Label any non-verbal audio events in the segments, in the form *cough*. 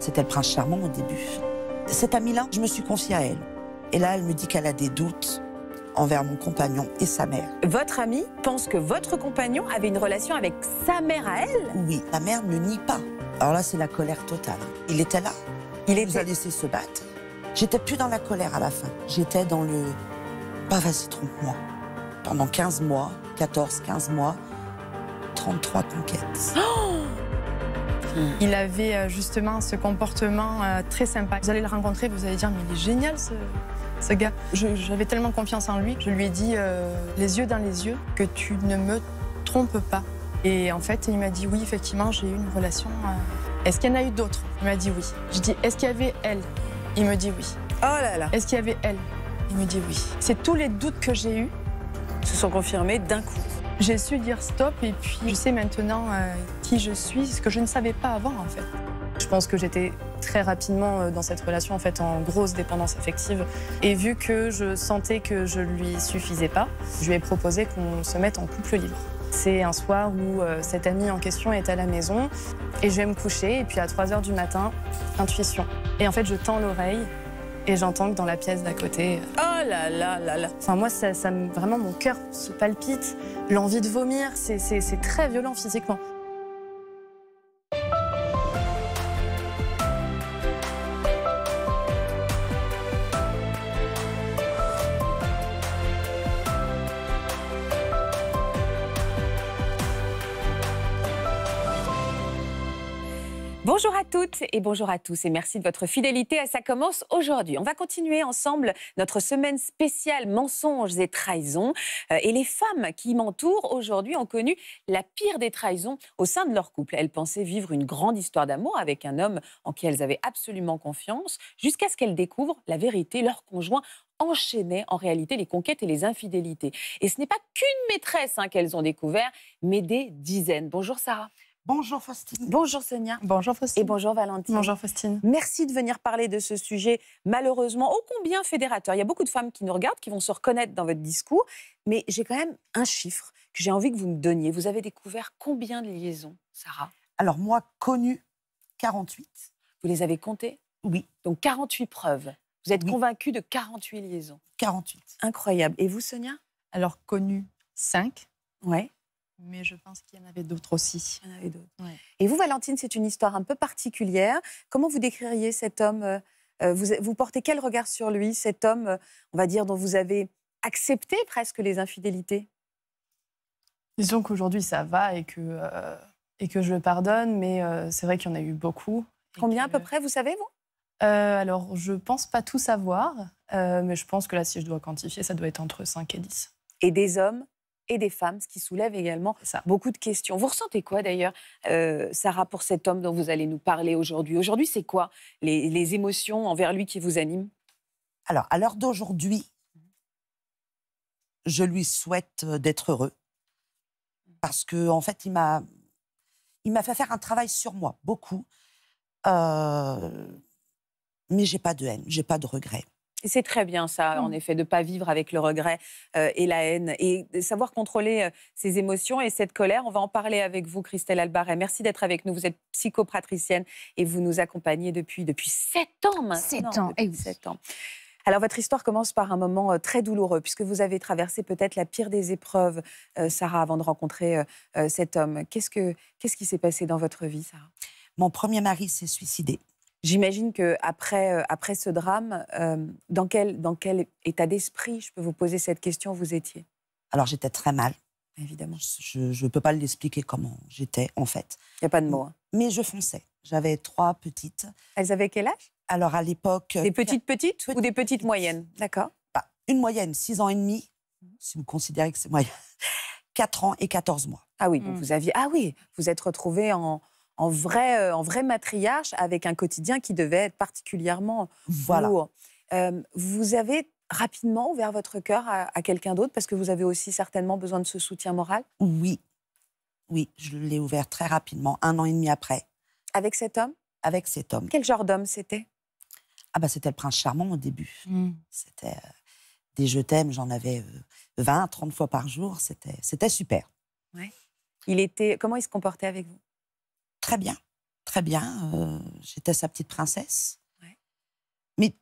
C'était le prince charmant au début. Cette amie-là, je me suis confiée à elle. Et là, elle me dit qu'elle a des doutes envers mon compagnon et sa mère. Votre amie pense que votre compagnon avait une relation avec sa mère à elle Oui, Sa mère ne nie pas. Alors là, c'est la colère totale. Il était là. Il, a laissé se battre. J'étais plus dans la colère à la fin. J'étais dans le pas bah, vas-y, trompe-moi. Pendant 15 mois, 14, 15 mois, 33 conquêtes. Oh Mm. Il avait euh, justement ce comportement euh, très sympa. Vous allez le rencontrer, vous allez dire, mais il est génial ce, gars. J'avais tellement confiance en lui, je lui ai dit, euh, les yeux dans les yeux, que tu ne me trompes pas. Et en fait, il m'a dit, oui, effectivement, j'ai eu une relation. Est-ce qu'il y en a eu d'autres Il m'a dit oui. Je dis, est-ce qu'il y avait elle Il me dit oui. Oh là là Est-ce qu'il y avait elle Il me dit oui. C'est tous les doutes que j'ai eu se sont confirmés d'un coup. J'ai su dire stop et puis je sais maintenant qui je suis, ce que je ne savais pas avoir, en fait. Je pense que j'étais très rapidement euh, dans cette relation en fait en grosse dépendance affective et vu que je sentais que je lui suffisais pas, je lui ai proposé qu'on se mette en couple libre. C'est un soir où euh, cet ami en question est à la maison et je vais me coucher et puis à 3 h du matin, intuition. Et en fait, je tends l'oreille et j'entends que dans la pièce d'à côté. Euh, oh là là là là Enfin, moi, ça, ça vraiment, mon cœur se palpite, l'envie de vomir, c'est très violent physiquement. toutes et bonjour à tous et merci de votre fidélité. ça commence aujourd'hui. On va continuer ensemble notre semaine spéciale mensonges et trahisons. Euh, et les femmes qui m'entourent aujourd'hui ont connu la pire des trahisons au sein de leur couple. Elles pensaient vivre une grande histoire d'amour avec un homme en qui elles avaient absolument confiance jusqu'à ce qu'elles découvrent la vérité. Leur conjoint enchaînait en réalité les conquêtes et les infidélités. Et ce n'est pas qu'une maîtresse hein, qu'elles ont découvert, mais des dizaines. Bonjour Sarah. Bonjour Faustine. Bonjour Sonia. Bonjour Faustine. Et bonjour Valentine. Bonjour Faustine. Merci de venir parler de ce sujet malheureusement ô combien fédérateur. Il y a beaucoup de femmes qui nous regardent, qui vont se reconnaître dans votre discours, mais j'ai quand même un chiffre que j'ai envie que vous me donniez. Vous avez découvert combien de liaisons, Sarah Alors moi, connu 48. Vous les avez comptées Oui. Donc 48 preuves. Vous êtes convaincue de 48 liaisons 48. Incroyable. Et vous, Sonia Alors connu 5. Ouais mais je pense qu'il y en avait d'autres aussi. Il y en avait Et vous, Valentine, c'est une histoire un peu particulière. Comment vous décririez cet homme euh, euh, vous, vous, portez quel regard sur lui, cet homme, euh, on va dire, dont vous avez accepté presque les infidélités Disons qu'aujourd'hui, ça va et que, et que je le pardonne, mais c'est vrai qu'il y en a eu beaucoup. Combien à peu près, vous savez, vous alors, je pense pas tout savoir, mais je pense que là, si je dois quantifier, ça doit être entre 5 et 10. Et des hommes et des femmes, ce qui soulève également beaucoup de questions. Vous ressentez quoi d'ailleurs, euh, Sarah, pour cet homme dont vous allez nous parler aujourd'hui Aujourd'hui, c'est quoi les, émotions envers lui qui vous animent Alors, à l'heure d'aujourd'hui, je lui souhaite euh, d'être heureux. Parce que, en fait, il m'a, il m'a fait faire un travail sur moi, beaucoup. Euh, mais j'ai pas de haine, j'ai pas de regrets. C'est très bien ça, en mmh. effet, de ne pas vivre avec le regret euh, et la haine et de savoir contrôler ces euh, ses émotions et cette colère. On va en parler avec vous, Christelle Albaret. Merci d'être avec nous. Vous êtes psychopraticienne et vous nous accompagnez depuis, depuis ans maintenant. Sept ans, et eh ans. Alors, votre histoire commence par un moment euh, très douloureux, puisque vous avez traversé peut-être la pire des épreuves, Sarah, avant de rencontrer cet homme. Qu'est-ce, que, qu'est-ce qui s'est passé dans votre vie, Sarah Mon premier mari s'est suicidé. J'imagine que après, euh, après ce drame, euh, dans, quel, dans quel état d'esprit, je peux vous poser cette question, vous étiez Alors j'étais très mal. Évidemment. Je ne peux pas l'expliquer comment j'étais en fait. Il n'y a pas de mots. Hein. Mais je fonçais. J'avais trois petites. Elles avaient quel âge Alors à l'époque. Des petites petites ou des petites moyennes D'accord. Bah, une moyenne, six ans et demi, si vous considérez que c'est moyen. *laughs* Quatre ans et 14 mois. Ah oui, mm. vous aviez. Ah oui, vous êtes retrouvée en, en vrai, euh, en vrai matriarche avec un quotidien qui devait être particulièrement voilà. lourd. Euh, vous avez rapidement ouvert votre cœur à, quelqu'un d'autre parce que vous avez aussi certainement besoin de ce soutien moral Oui, oui, je l'ai ouvert très rapidement, un an et demi après. Avec cet homme Avec cet homme. Quel genre d'homme c'était Ah bah c'était le prince charmant au début. Mmh. C'était euh, des je t'aime, j'en avais 20, 30 fois par jour, c'était, c'était super. Ouais. Il était, comment il se comportait avec vous très bien, très bien. Euh, j'étais sa petite princesse. Mais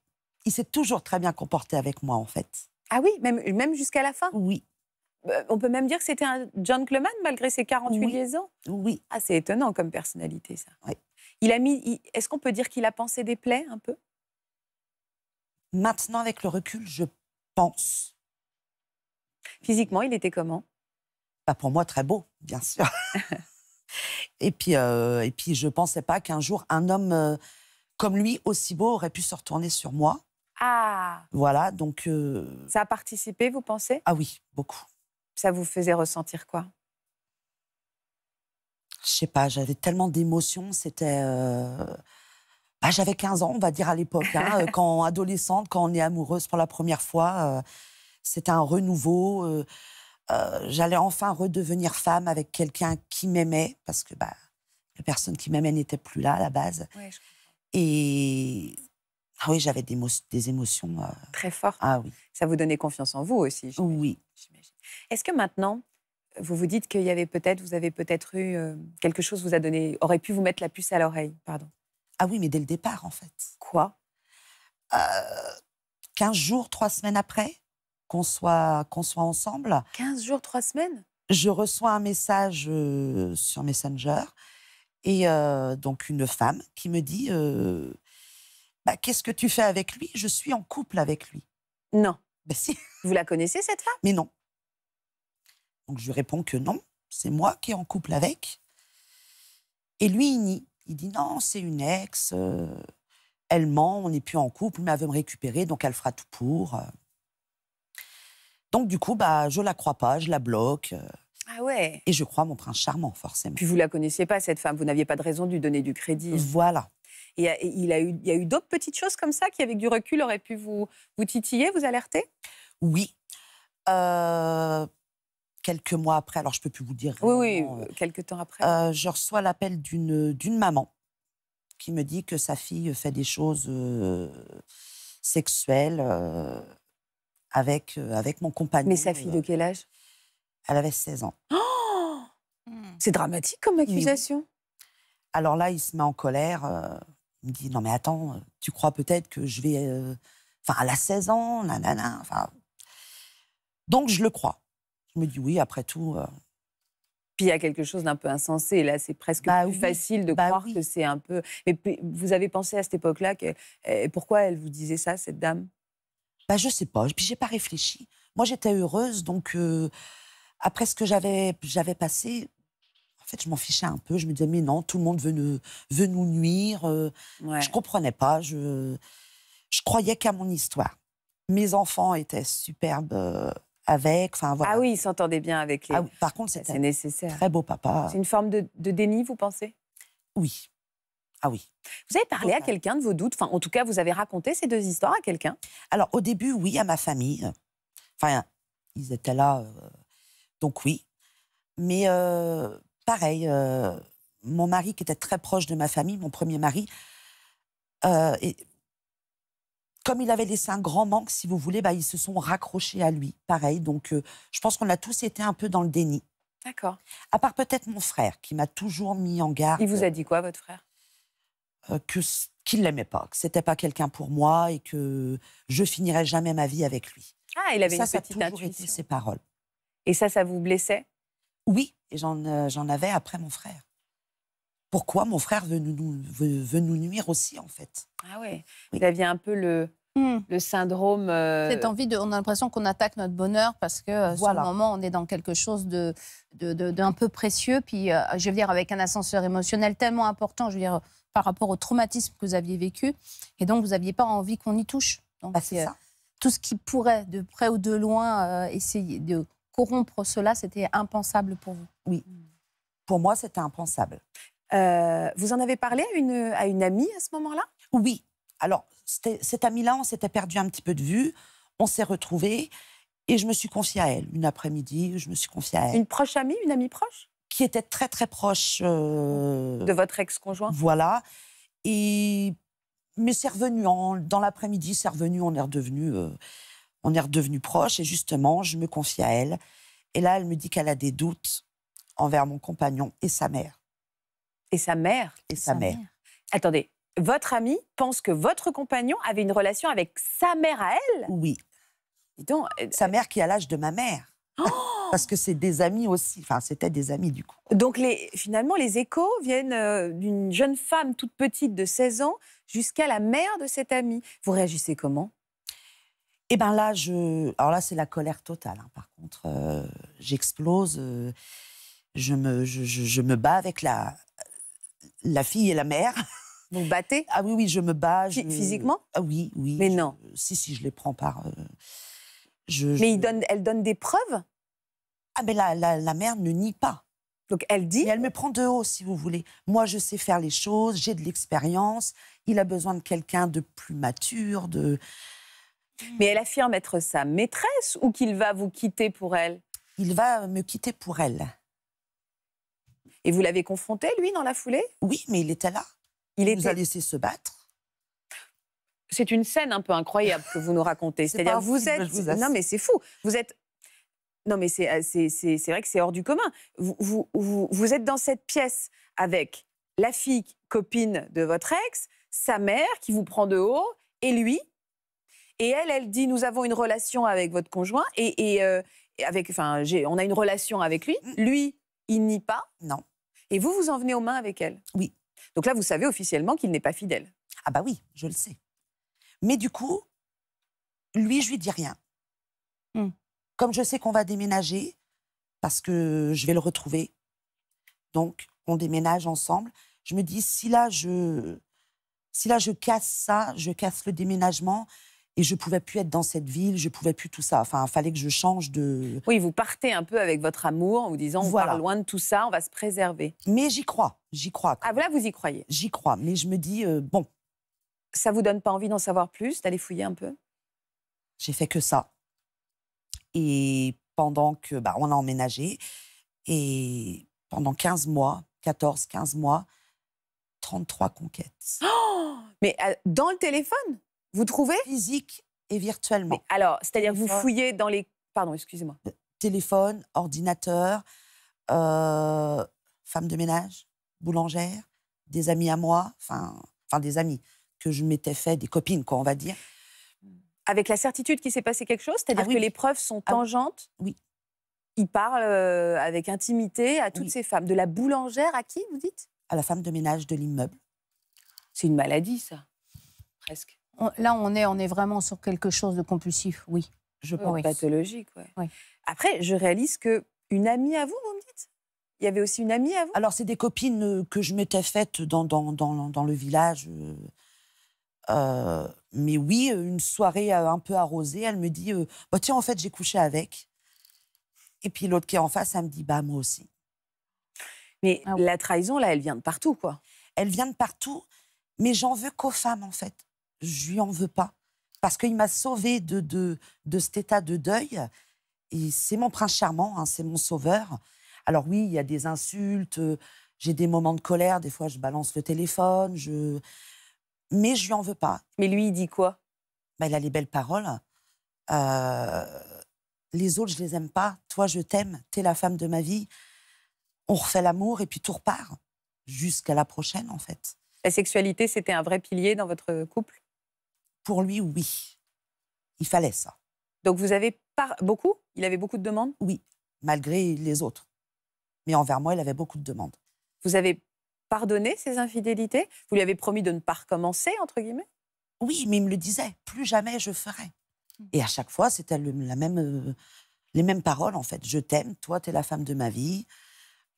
il s'est toujours très bien comporté avec moi, en fait. Ah oui, même, jusqu'à la fin Oui. Euh, on peut même dire que c'était un gentleman malgré ses 48 liaisons Oui. Ah, c'est étonnant comme personnalité, ça. Oui. Il a mis. Est-ce qu'on peut dire qu'il a pensé des plaies un peu Maintenant, avec le recul, je pense. Physiquement, il était comment Pas bah, Pour moi, très beau, bien sûr. *laughs* Et puis, euh, et puis je ne pensais pas qu'un jour, un homme euh, comme lui, aussi beau, aurait pu se retourner sur moi. Ah Voilà, donc... Euh, Ça a participé, vous pensez Ah oui, beaucoup. Ça vous faisait ressentir quoi Je sais pas, j'avais tellement d'émotions, c'était... Bah, j'avais 15 ans, on va dire, à l'époque. on hein, *laughs* quand adolescente, quand on est amoureuse pour la première fois, c'était un renouveau. Euh, j'allais enfin redevenir femme avec quelqu'un qui m'aimait, parce que bah, la personne qui m'aimait n'était plus là à la base. je Et ah oui, j'avais des, émotions. Euh, Très fortes. Ah oui. Ça vous donnait confiance en vous aussi. Oui. Est-ce que maintenant, vous vous dites qu'il y avait peut-être, vous avez peut-être eu euh, quelque chose vous a donné, aurait pu vous mettre la puce à l'oreille, pardon. Ah oui, mais dès le départ en fait. Quoi Quinze jours, trois semaines après, qu'on soit, soit ensemble. 15 jours, 3 semaines Je reçois un message euh, sur Messenger et euh, donc une femme qui me dit euh, bah, Qu'est-ce que tu fais avec lui Je suis en couple avec lui. Non. Bah, si. *laughs* Vous la connaissez cette femme Mais non. Donc je lui réponds que non, c'est moi qui est en couple avec. Et lui, il nie. Il dit non, c'est une ex. elle ment, on n'est plus en couple, mais elle veut me récupérer, donc elle fera tout pour. Donc du coup, bah, je la crois pas, je la bloque. Euh. Ah ouais. Et je crois mon prince charmant, forcément. Puis vous la connaissiez pas cette femme, vous n'aviez pas de raison de lui donner du crédit. Voilà. Et euh, il, a eu, il y a eu d'autres petites choses comme ça qui, avec du recul, auraient pu vous, titiller, vous alerter Oui. Euh, quelques mois après, alors je peux plus vous dire. Oui, oui, quelques temps après. je reçois l'appel d'une maman qui me dit que sa fille fait des choses sexuelles avec, euh, avec mon compagnon. Mais sa fille euh, de quel âge Elle avait 16 ans. Oh hmm. c'est dramatique comme accusation. Alors là, il se met en colère. Euh, il me dit Non, mais attends, tu crois peut-être que je vais. Enfin, elle a 16 ans, nanana. Enfin. Donc, je le crois. Je me dis Oui, après tout. Puis il y a quelque chose d'un peu insensé. Là, c'est presque bah plus facile de bah croire que c'est un peu. Mais vous avez pensé à cette époque-là que... Eh, pourquoi elle vous disait ça, cette dame bah, Je sais pas. Puis j'ai pas réfléchi. Moi, j'étais heureuse. Donc, euh, après ce que j'avais, j'avais passé, en fait, je m'en fichais un peu. Je me disais, mais non, tout le monde veut nous, veut nous nuire. Je euh, ne Je comprenais pas. Je, je croyais qu'à mon histoire. Mes enfants étaient superbes. Euh, avec. Enfin, voilà. Ah oui, ils s'entendaient bien avec les. Ah par contre, c'était nécessaire. Très beau papa. C'est une forme de, de, déni, vous pensez Oui. Ah oui. Vous avez parlé à quelqu'un de vos doutes Enfin, en tout cas, vous avez raconté ces deux histoires à quelqu'un Alors, au début, oui, à ma famille. Enfin, ils étaient là, euh, donc oui. Mais euh, pareil, euh, mon mari qui était très proche de ma famille, mon premier mari, comme il avait laissé un grand manque, si vous voulez, bah, ils se sont raccrochés à lui. Pareil, donc je pense qu'on a tous été un peu dans le déni. D'accord. À part peut-être mon frère qui m'a toujours mis en garde. Il vous a dit quoi, votre frère euh, que qu'il l'aimait pas, que c'était pas quelqu'un pour moi et que je finirais jamais ma vie avec lui. Ah, il avait ça, ça petite a toujours été ses paroles. Et ça, ça vous blessait Oui, et euh, j'en avais après mon frère. Pourquoi mon frère veut nous, veut, nous nuire aussi, en fait Ah ouais. oui, vous un peu le, hmm. le syndrome... Euh, Cette envie de... On a l'impression qu'on attaque notre bonheur parce que, voilà. moment, on est dans quelque chose d'un de, de, peu précieux. Puis, je veux dire, avec un ascenseur émotionnel tellement important, je veux dire par rapport au traumatisme que vous aviez vécu. Et donc, vous n'aviez pas envie qu'on y touche. Donc, bah, c'est euh, ça. Tout ce qui pourrait, de près ou de loin, euh, essayer de corrompre cela, c'était impensable pour vous. Oui. Pour moi, c'était impensable. Euh, vous en avez parlé à une, à une amie à ce moment-là Oui. Alors, cette amie-là, on s'était perdu un petit peu de vue. On s'est retrouvés et je me suis confiée à elle une après-midi. Je me suis confiée à elle. Une proche amie, une amie proche qui était très très proche. Euh, de votre ex-conjoint Voilà. Et... Mais c'est revenu, en... dans l'après-midi, c'est revenu, on est redevenu, euh, on est redevenu proche. Et justement, je me confie à elle. Et là, elle me dit qu'elle a des doutes envers mon compagnon et sa mère. Et sa mère Et, sa, mère. Attendez, votre ami pense que votre compagnon avait une relation avec sa mère à elle Oui. donc, euh, sa mère qui a l'âge de ma mère. Oh parce que c'est des amis aussi. Enfin, c'était des amis du coup. Donc les, finalement, les échos viennent euh, d'une jeune femme toute petite de 16 ans jusqu'à la mère de cette amie. Vous réagissez comment Eh bien là, je... Alors là, c'est la colère totale. Hein. Par contre, euh, j'explose. Euh, je, me, je, me bats avec la, la fille et la mère. *laughs* Vous battez Ah oui, oui, je me bats. Physiquement Ah oui, oui. Mais non. Si, si, je les prends par... Je, Mais donne, elle donne des preuves ah, mais ben, la, mère ne nie pas. Donc elle dit. elle me prend de haut, si vous voulez. Moi, je sais faire les choses, j'ai de l'expérience. Il a besoin de quelqu'un de plus mature, de. Mais elle affirme être sa maîtresse ou qu'il va vous quitter pour elle Il va me quitter pour elle. Et vous l'avez confronté, lui, dans la foulée Oui, mais il était là. Il, a laissé se battre. C'est une scène un peu incroyable que vous nous racontez. C'est-à-dire vous êtes vous non mais c'est fou. Vous êtes non, mais euh, c'est vrai que c'est hors du commun. Vous, vous, vous, êtes dans cette pièce avec la fille copine de votre ex, sa mère qui vous prend de haut, et lui. Et elle, elle dit, nous avons une relation avec votre conjoint, et, et, euh, avec, enfin, on a une relation avec lui. Mm. Lui, il nie pas. Non. Et vous, vous en venez aux mains avec elle. Oui. Donc là, vous savez officiellement qu'il n'est pas fidèle. Ah bah oui, je le sais. Mais du coup, lui, je lui dis rien. Mm. Comme je sais qu'on va déménager, parce que je vais le retrouver, donc on déménage ensemble, je me dis, si là je, si là je casse ça, je casse le déménagement, et je pouvais plus être dans cette ville, je pouvais plus tout ça. Enfin, fallait que je change de. Oui, vous partez un peu avec votre amour en vous disant on va loin de tout ça, on va se préserver. Mais j'y crois, j'y crois. Ah voilà, vous y croyez. J'y crois, mais je me dis euh, bon. Ça vous donne pas envie d'en savoir plus, d'aller fouiller un peu J'ai fait que ça. Et pendant que bah, on a emménagé, et pendant 15 mois, 14, 15 mois, 33 conquêtes. *gasps* mais euh, dans le téléphone, vous trouvez Physique et virtuellement. alors, c'est-à-dire que vous fouillez dans les... Pardon, excusez-moi. Téléphone, ordinateur, euh, femme de ménage, boulangère, des amis à moi, enfin, enfin des amis que je m'étais fait, des copines, quoi, on va dire. Avec la certitude qu'il s'est passé quelque chose C'est-à-dire ah que les preuves sont ah tangentes oui. Il parle euh, avec intimité à toutes ces femmes. De la boulangère à qui, vous dites À la femme de ménage de l'immeuble. C'est une maladie, ça. Presque. là, on est, on est vraiment sur quelque chose de compulsif, oui. Je pense. Pathologique, oui. Après, je réalise que une amie à vous, vous me dites il y avait aussi une amie à vous Alors, c'est des copines euh, que je m'étais faites dans, dans, dans le village. Euh, euh mais oui, euh, une soirée euh, un peu arrosée, elle me dit euh, bah, Tiens, en fait, j'ai couché avec. Et puis l'autre qui est en face, elle me dit Bah, moi aussi. Mais ah la trahison, là, elle vient de partout, quoi. Elle vient de partout, mais j'en veux qu'aux femmes, en fait. Je lui en veux pas. Parce qu'il m'a sauvée de, de, cet état de deuil. Et c'est mon prince charmant, hein, c'est mon sauveur. Alors oui, il y a des insultes, j'ai des moments de colère, des fois je balance le téléphone, je, mais je lui en veux pas. Mais lui, il dit quoi bah, Il a les belles paroles. Euh, les autres, je les aime pas. Toi, je t'aime. T'es la femme de ma vie. On refait l'amour et puis tout repart. Jusqu'à la prochaine, en fait. La sexualité, c'était un vrai pilier dans votre couple Pour lui, oui. Il fallait ça. Donc vous avez beaucoup Il avait beaucoup de demandes Oui, malgré les autres. Mais envers moi, il avait beaucoup de demandes. Vous avez pardonner ses infidélités Vous lui avez promis de ne pas recommencer, entre guillemets Oui, mais il me le disait, plus jamais je ferai. Mm. Et à chaque fois, c'était la même, euh, les mêmes paroles, en fait. Je t'aime, toi, tu es la femme de ma vie,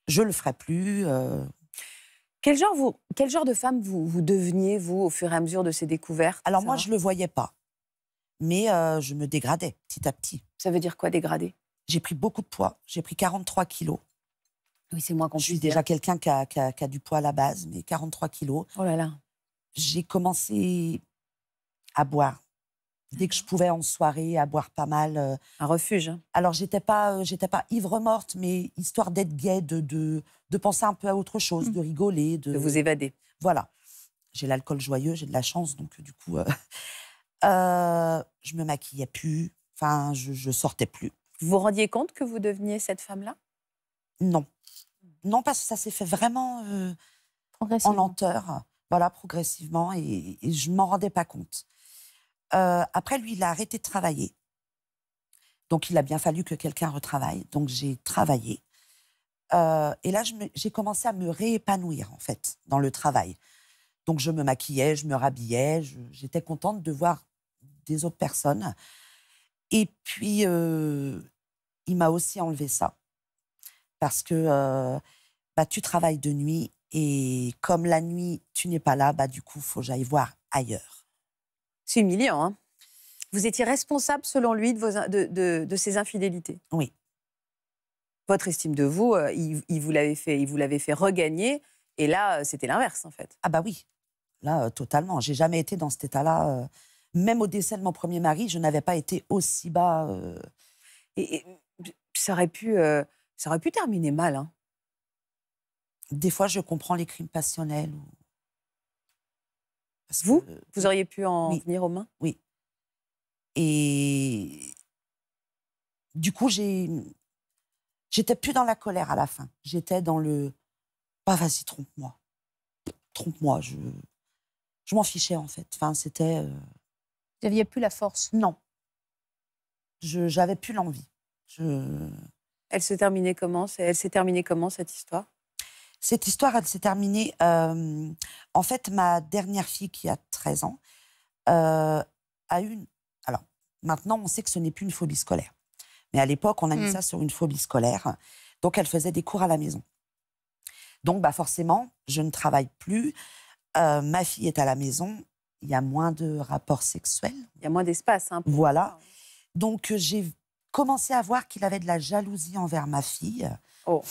je le ferai plus. Euh. Quel, genre de femme vous, deveniez, vous, au fur et à mesure de ces découvertes Alors moi, je ne le voyais pas, mais euh, je me dégradais petit à petit. Ça veut dire quoi, dégrader J'ai pris beaucoup de poids, j'ai pris 43 kilos. Oui, c'est moi qu'on Je suis déjà quelqu'un qui, a, du poids à la base, mais 43 kilos. Oh là là. J'ai commencé à boire. Dès que je pouvais en soirée, à boire pas mal. Euh, un refuge. Hein. Alors, j'étais pas, euh, j'étais pas ivre morte, mais histoire d'être gaie, de, de, penser un peu à autre chose, mmh. de rigoler. De... de vous évader. Voilà. J'ai l'alcool joyeux, j'ai de la chance, donc euh, du coup. *laughs* je me maquillais plus, enfin, je, je sortais plus. Vous vous rendiez compte que vous deveniez cette femme-là Non non, parce que ça s'est fait vraiment euh, en lenteur, voilà, progressivement, et, je m'en rendais pas compte. Euh, après, lui, il a arrêté de travailler. Donc, il a bien fallu que quelqu'un retravaille. Donc, j'ai travaillé. Euh, et là, j'ai commencé à me réépanouir, en fait, dans le travail. Donc, je me maquillais, je me rhabillais, j'étais contente de voir des autres personnes. Et puis, il m'a aussi enlevé ça parce que euh, bah, tu travailles de nuit et comme la nuit, tu n'es pas là, bah, du coup, faut que j'aille voir ailleurs. C'est humiliant. Hein. vous étiez responsable, selon lui, de, vos, de, de, de ses infidélités. Oui. Votre estime de vous, euh, il, il, vous l'avait fait, il vous fait regagner. Et là, euh, c'était l'inverse, en fait. Ah bah oui. Là, totalement. totalement. J'ai jamais été dans cet état-là. Même au décès de mon premier mari, je n'avais pas été aussi bas. et, ça aurait pu ça aurait pu terminer mal. Hein. Des fois, je comprends les crimes passionnels. vous euh, Vous auriez pu en venir aux mains Oui. Et du coup, j'ai. J'étais plus dans la colère à la fin. J'étais dans le. Pas bah, vas-y, trompe-moi. Trompe-moi. Je, je m'en fichais, en fait. Enfin, c'était. Euh vous n'aviez plus la force Non. J'avais plus l'envie. Je. Elle se terminait comment Elle s'est terminée comment cette histoire Cette histoire, elle s'est terminée. Euh, en fait, ma dernière fille, qui a 13 ans, euh, a une. Alors, maintenant, on sait que ce n'est plus une phobie scolaire. Mais à l'époque, on a mis hmm. ça sur une phobie scolaire. Donc, elle faisait des cours à la maison. Donc, bah, forcément, je ne travaille plus. Euh, ma fille est à la maison. Il y a moins de rapports sexuels. Il y a moins d'espace. Hein, voilà. Hein. Donc, j'ai commencé à voir qu'il avait de la jalousie envers ma fille. Oh.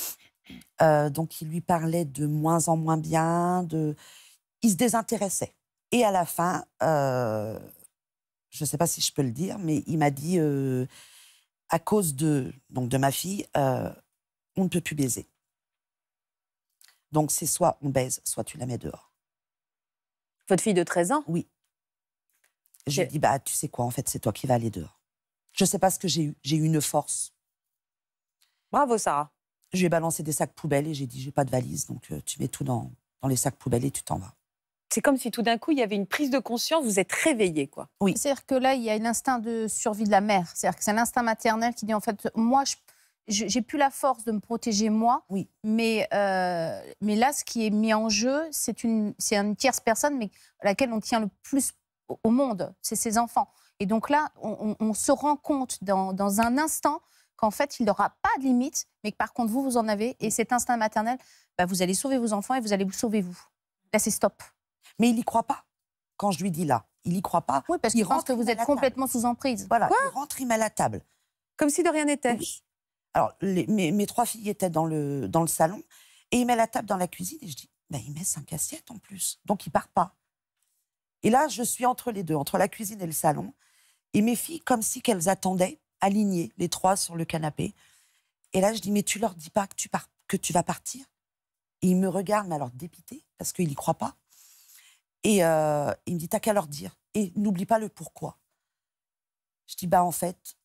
Euh, donc, il lui parlait de moins en moins bien, de... il se désintéressait. Et à la fin, euh, je ne sais pas si je peux le dire, mais il m'a dit, euh, à cause de, donc de ma fille, on ne peut plus baiser. Donc, c'est soit on baise, soit tu la mets dehors. Votre fille de 13 ans Oui. J'ai dit, bah, tu sais quoi, en fait, c'est toi qui vas aller dehors. Je ne sais pas ce que j'ai eu. J'ai eu une force. Bravo, Sarah. Je lui ai balancé des sacs poubelles et j'ai dit j'ai pas de valise, donc euh, tu mets tout dans, les sacs poubelles et tu t'en vas. C'est comme si tout d'un coup, il y avait une prise de conscience, vous êtes réveillé, quoi. Oui. C'est-à-dire que là, il y a l'instinct de survie de la mère. C'est-à-dire que c'est l'instinct maternel qui dit, en fait, moi, j'ai plus la force de me protéger, moi. Oui. Mais, euh, mais là, ce qui est mis en jeu, c'est une, une tierce personne, mais à laquelle on tient le plus au monde, c'est ses enfants. Et donc là, on, se rend compte dans, un instant qu'en fait, il n'aura pas de limite, mais que par contre, vous, vous en avez. Et cet instinct maternel, bah, vous allez sauver vos enfants et vous allez vous sauver vous. Là, c'est stop. Mais il n'y croit pas quand je lui dis là. Il n'y croit pas. Oui, parce qu'il pense que vous êtes complètement sous emprise. Voilà, il rentre, il met la table. Comme si de rien n'était. Oui. Alors, mes, trois filles étaient dans le, dans le salon et il met la table dans la cuisine et je dis, bah, il met cinq assiettes en plus. Donc, il part pas. Et là, je suis entre les deux, entre la cuisine et le salon. Et mes filles, comme si qu'elles attendaient, alignées, les trois sur le canapé. Et là, je dis, mais tu leur dis pas que tu, pars, que tu vas partir Et ils me regarde, mais alors dépité, parce qu'il n'y croit pas. Et euh, il me dit, t'as qu'à leur dire. Et n'oublie pas le pourquoi. Je dis, bah en fait,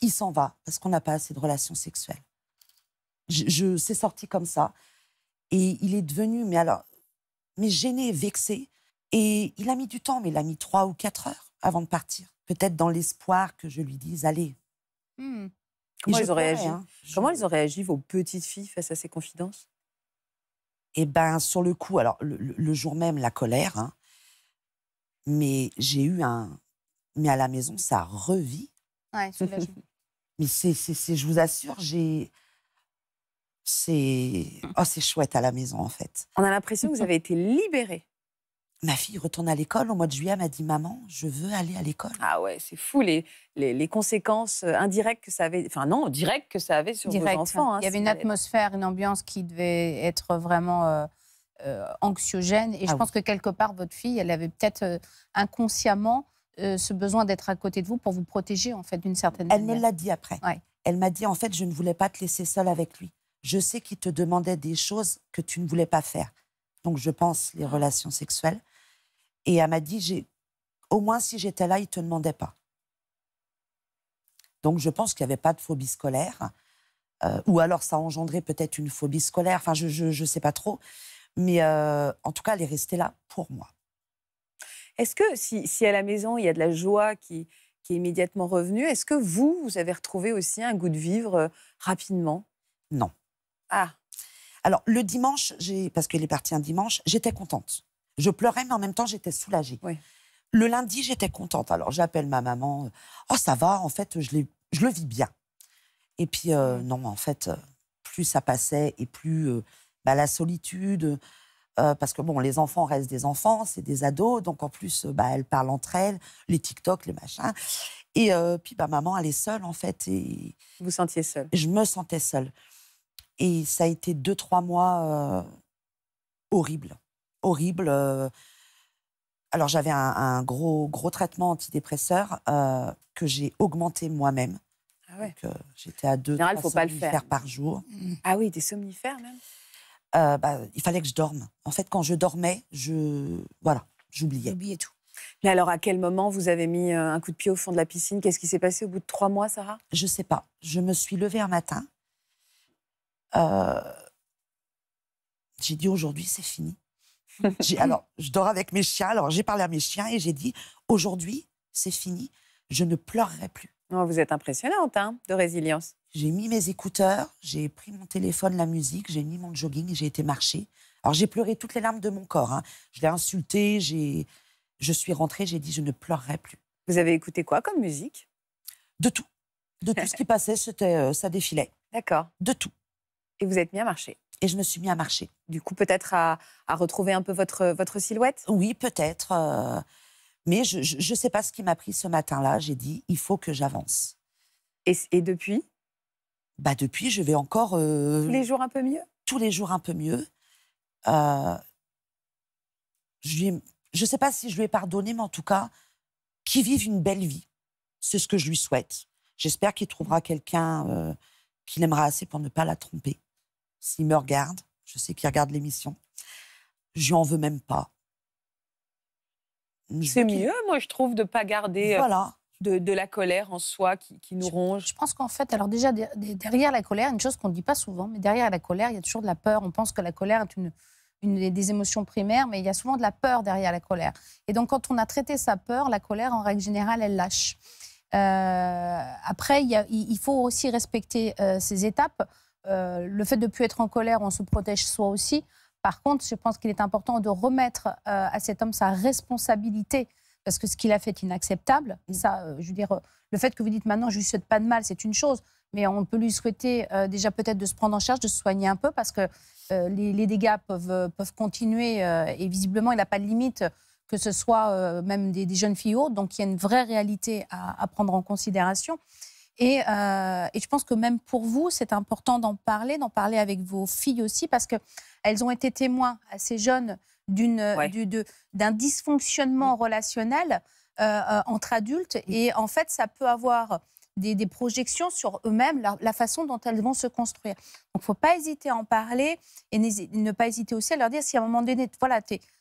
il s'en va parce qu'on n'a pas assez de relations sexuelles. Je, je sorti comme ça. Et il est devenu, mais alors, mais gêné, vexé. Et il a mis du temps, mais il a mis trois ou quatre heures avant de partir. Peut-être dans l'espoir que je lui dise allez. Hmm. Hein. Comment, ils ont, réagi Comment ils ont réagi vos petites filles face à ces confidences Eh bien, sur le coup, alors le, jour même, la colère. Hein. mais j'ai eu un. Mais à la maison, ça revit. Ouais, *laughs* mais c'est, je vous assure, j'ai. C'est. Oh, c'est chouette à la maison, en fait. On a l'impression que vous avez été libérée. Ma fille retourne à l'école au mois de juillet, elle m'a dit Maman, je veux aller à l'école. Ah ouais, c'est fou les, les, conséquences euh, indirectes que ça avait, enfin non, directes que ça avait sur vos enfants. Hein, il y avait une atmosphère, une ambiance qui devait être vraiment euh, euh, anxiogène. Et je ah pense que quelque part, votre fille, elle avait peut-être inconsciemment ce besoin d'être à côté de vous pour vous protéger en fait d'une certaine manière. Elle me l'a dit après. Elle m'a dit En fait, je ne voulais pas te laisser seule avec lui. Je sais qu'il te demandait des choses que tu ne voulais pas faire. Donc, je pense les relations sexuelles et elle m'a dit, au moins si j'étais là, il ne te demandait pas. Donc je pense qu'il n'y avait pas de phobie scolaire. Euh, ou alors ça engendrait peut-être une phobie scolaire, enfin je ne sais pas trop. Mais euh, en tout cas, elle est restée là pour moi. Est-ce que si, à la maison, il y a de la joie qui, qui est immédiatement revenue, est-ce que vous, vous avez retrouvé aussi un goût de vivre euh, rapidement Non. Ah. Alors le dimanche, parce qu'elle est partie un dimanche, j'étais contente. Je pleurais, mais en même temps, j'étais soulagée. Le lundi, j'étais contente. Alors, j'appelle ma maman. Euh, oh, ça va, en fait, je, le vis bien. Et puis, euh, non, en fait, euh, plus ça passait et plus bah, la solitude. parce que, bon, les enfants restent des enfants, c'est des ados. Donc, en plus, bah, elles parlent entre elles, les TikTok, les machins. Et puis, bah, maman, elle est seule, en fait. Et Vous vous sentiez seule Je me sentais seule. Et ça a été deux, trois mois horribles horrible. Euh. Alors j'avais un, gros, gros traitement antidépresseur euh, que j'ai augmenté moi-même. Ah euh, j'étais à deux par jour. Mm. Ah oui, des somnifères même. Bah, il fallait que je dorme. En fait, quand je dormais, je voilà, j'oubliais. J'oubliais tout. Mais alors, à quel moment vous avez mis un coup de pied au fond de la piscine Qu'est-ce qui s'est passé au bout de trois mois, Sarah Je ne sais pas. Je me suis levée un matin. J'ai dit aujourd'hui, c'est fini. *laughs* alors, je dors avec mes chiens. Alors, j'ai parlé à mes chiens et j'ai dit aujourd'hui, c'est fini. Je ne pleurerai plus. Oh, vous êtes impressionnante hein, de résilience. J'ai mis mes écouteurs, j'ai pris mon téléphone, la musique, j'ai mis mon jogging et j'ai été marcher. Alors, j'ai pleuré toutes les larmes de mon corps. Hein. Je l'ai insulté, j'ai... je suis rentrée, j'ai dit je ne pleurerai plus. Vous avez écouté quoi comme musique De tout. De tout ce qui *laughs* passait, c'était, euh, ça défilait. D'accord. De tout. Et vous êtes mis à marcher et je me suis mis à marcher. Du coup, peut-être à, retrouver un peu votre, votre silhouette Oui, peut-être. Euh, mais je ne sais pas ce qui m'a pris ce matin-là. J'ai dit, il faut que j'avance. Et, depuis bah, Depuis, je vais encore... Euh, tous les jours un peu mieux Tous les jours un peu mieux. je ne sais pas si je lui ai pardonné, mais en tout cas, qu'il vive une belle vie. C'est ce que je lui souhaite. J'espère qu'il trouvera quelqu'un euh, qu'il aimera assez pour ne pas la tromper s'ils me regarde, je sais qu'il regarde l'émission. Je n'en veux même pas. C'est mieux, moi, je trouve, de ne pas garder euh, voilà. de, la colère en soi qui, nous ronge. Je pense qu'en fait, alors déjà, derrière la colère, une chose qu'on ne dit pas souvent, mais derrière la colère, il y a toujours de la peur. On pense que la colère est une, une, des émotions primaires, mais il y a souvent de la peur derrière la colère. Et donc, quand on a traité sa peur, la colère, en règle générale, elle lâche. Euh, après, il, faut aussi respecter ces euh, étapes. Euh, le fait de ne plus être en colère, on se protège soi aussi. Par contre, je pense qu'il est important de remettre euh, à cet homme sa responsabilité, parce que ce qu'il a fait est inacceptable. Mm. Ça, euh, je veux dire, le fait que vous dites maintenant, je lui souhaite pas de mal, c'est une chose, mais on peut lui souhaiter déjà peut-être de se prendre en charge, de se soigner un peu, parce que les, dégâts peuvent, continuer, et visiblement, il n'a pas de limite, que ce soit même des, jeunes filles ou autres. donc il y a une vraie réalité à prendre en considération. Euh, et, je pense que même pour vous, c'est important d'en parler, d'en parler avec vos filles aussi, parce qu'elles ont été témoins assez jeunes euh, d'un dysfonctionnement relationnel euh, entre adultes. Et en fait, ça peut avoir des, projections sur eux-mêmes, la, façon dont elles vont se construire. Donc, il ne faut pas hésiter à en parler et ne pas hésiter aussi à leur dire si à un moment donné, voilà,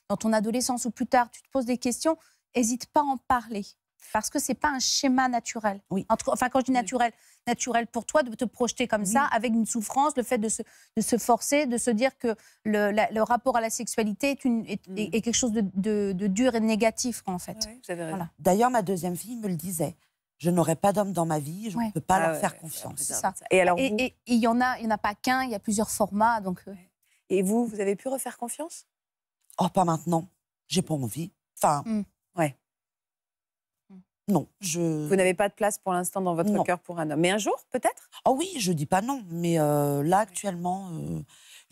dans ton adolescence ou plus tard, tu te poses des questions, n'hésite pas à en parler parce que c'est pas un schéma naturel. Oui. enfin, quand je dis naturel, naturel pour toi de te projeter comme ça, avec une souffrance, le fait de se, de se forcer, de se dire que le, le rapport à la sexualité est, une, est, mm. quelque chose de, de, dur et négatif, en fait. D'ailleurs, ma deuxième fille me le disait je n'aurai pas d'homme dans ma vie, je ne peux pas ah leur faire confiance. Ça. Et alors, il y en a, il n'y en a pas qu'un, il y a plusieurs formats, donc. Euh. Et vous, vous avez pu refaire confiance Oh, pas maintenant. J'ai pas envie. Enfin, mm. Non, je... Vous n'avez pas de place pour l'instant dans votre cœur pour un homme. Mais un jour, peut-être oh oui, je ne dis pas non. Mais euh, là, actuellement, euh,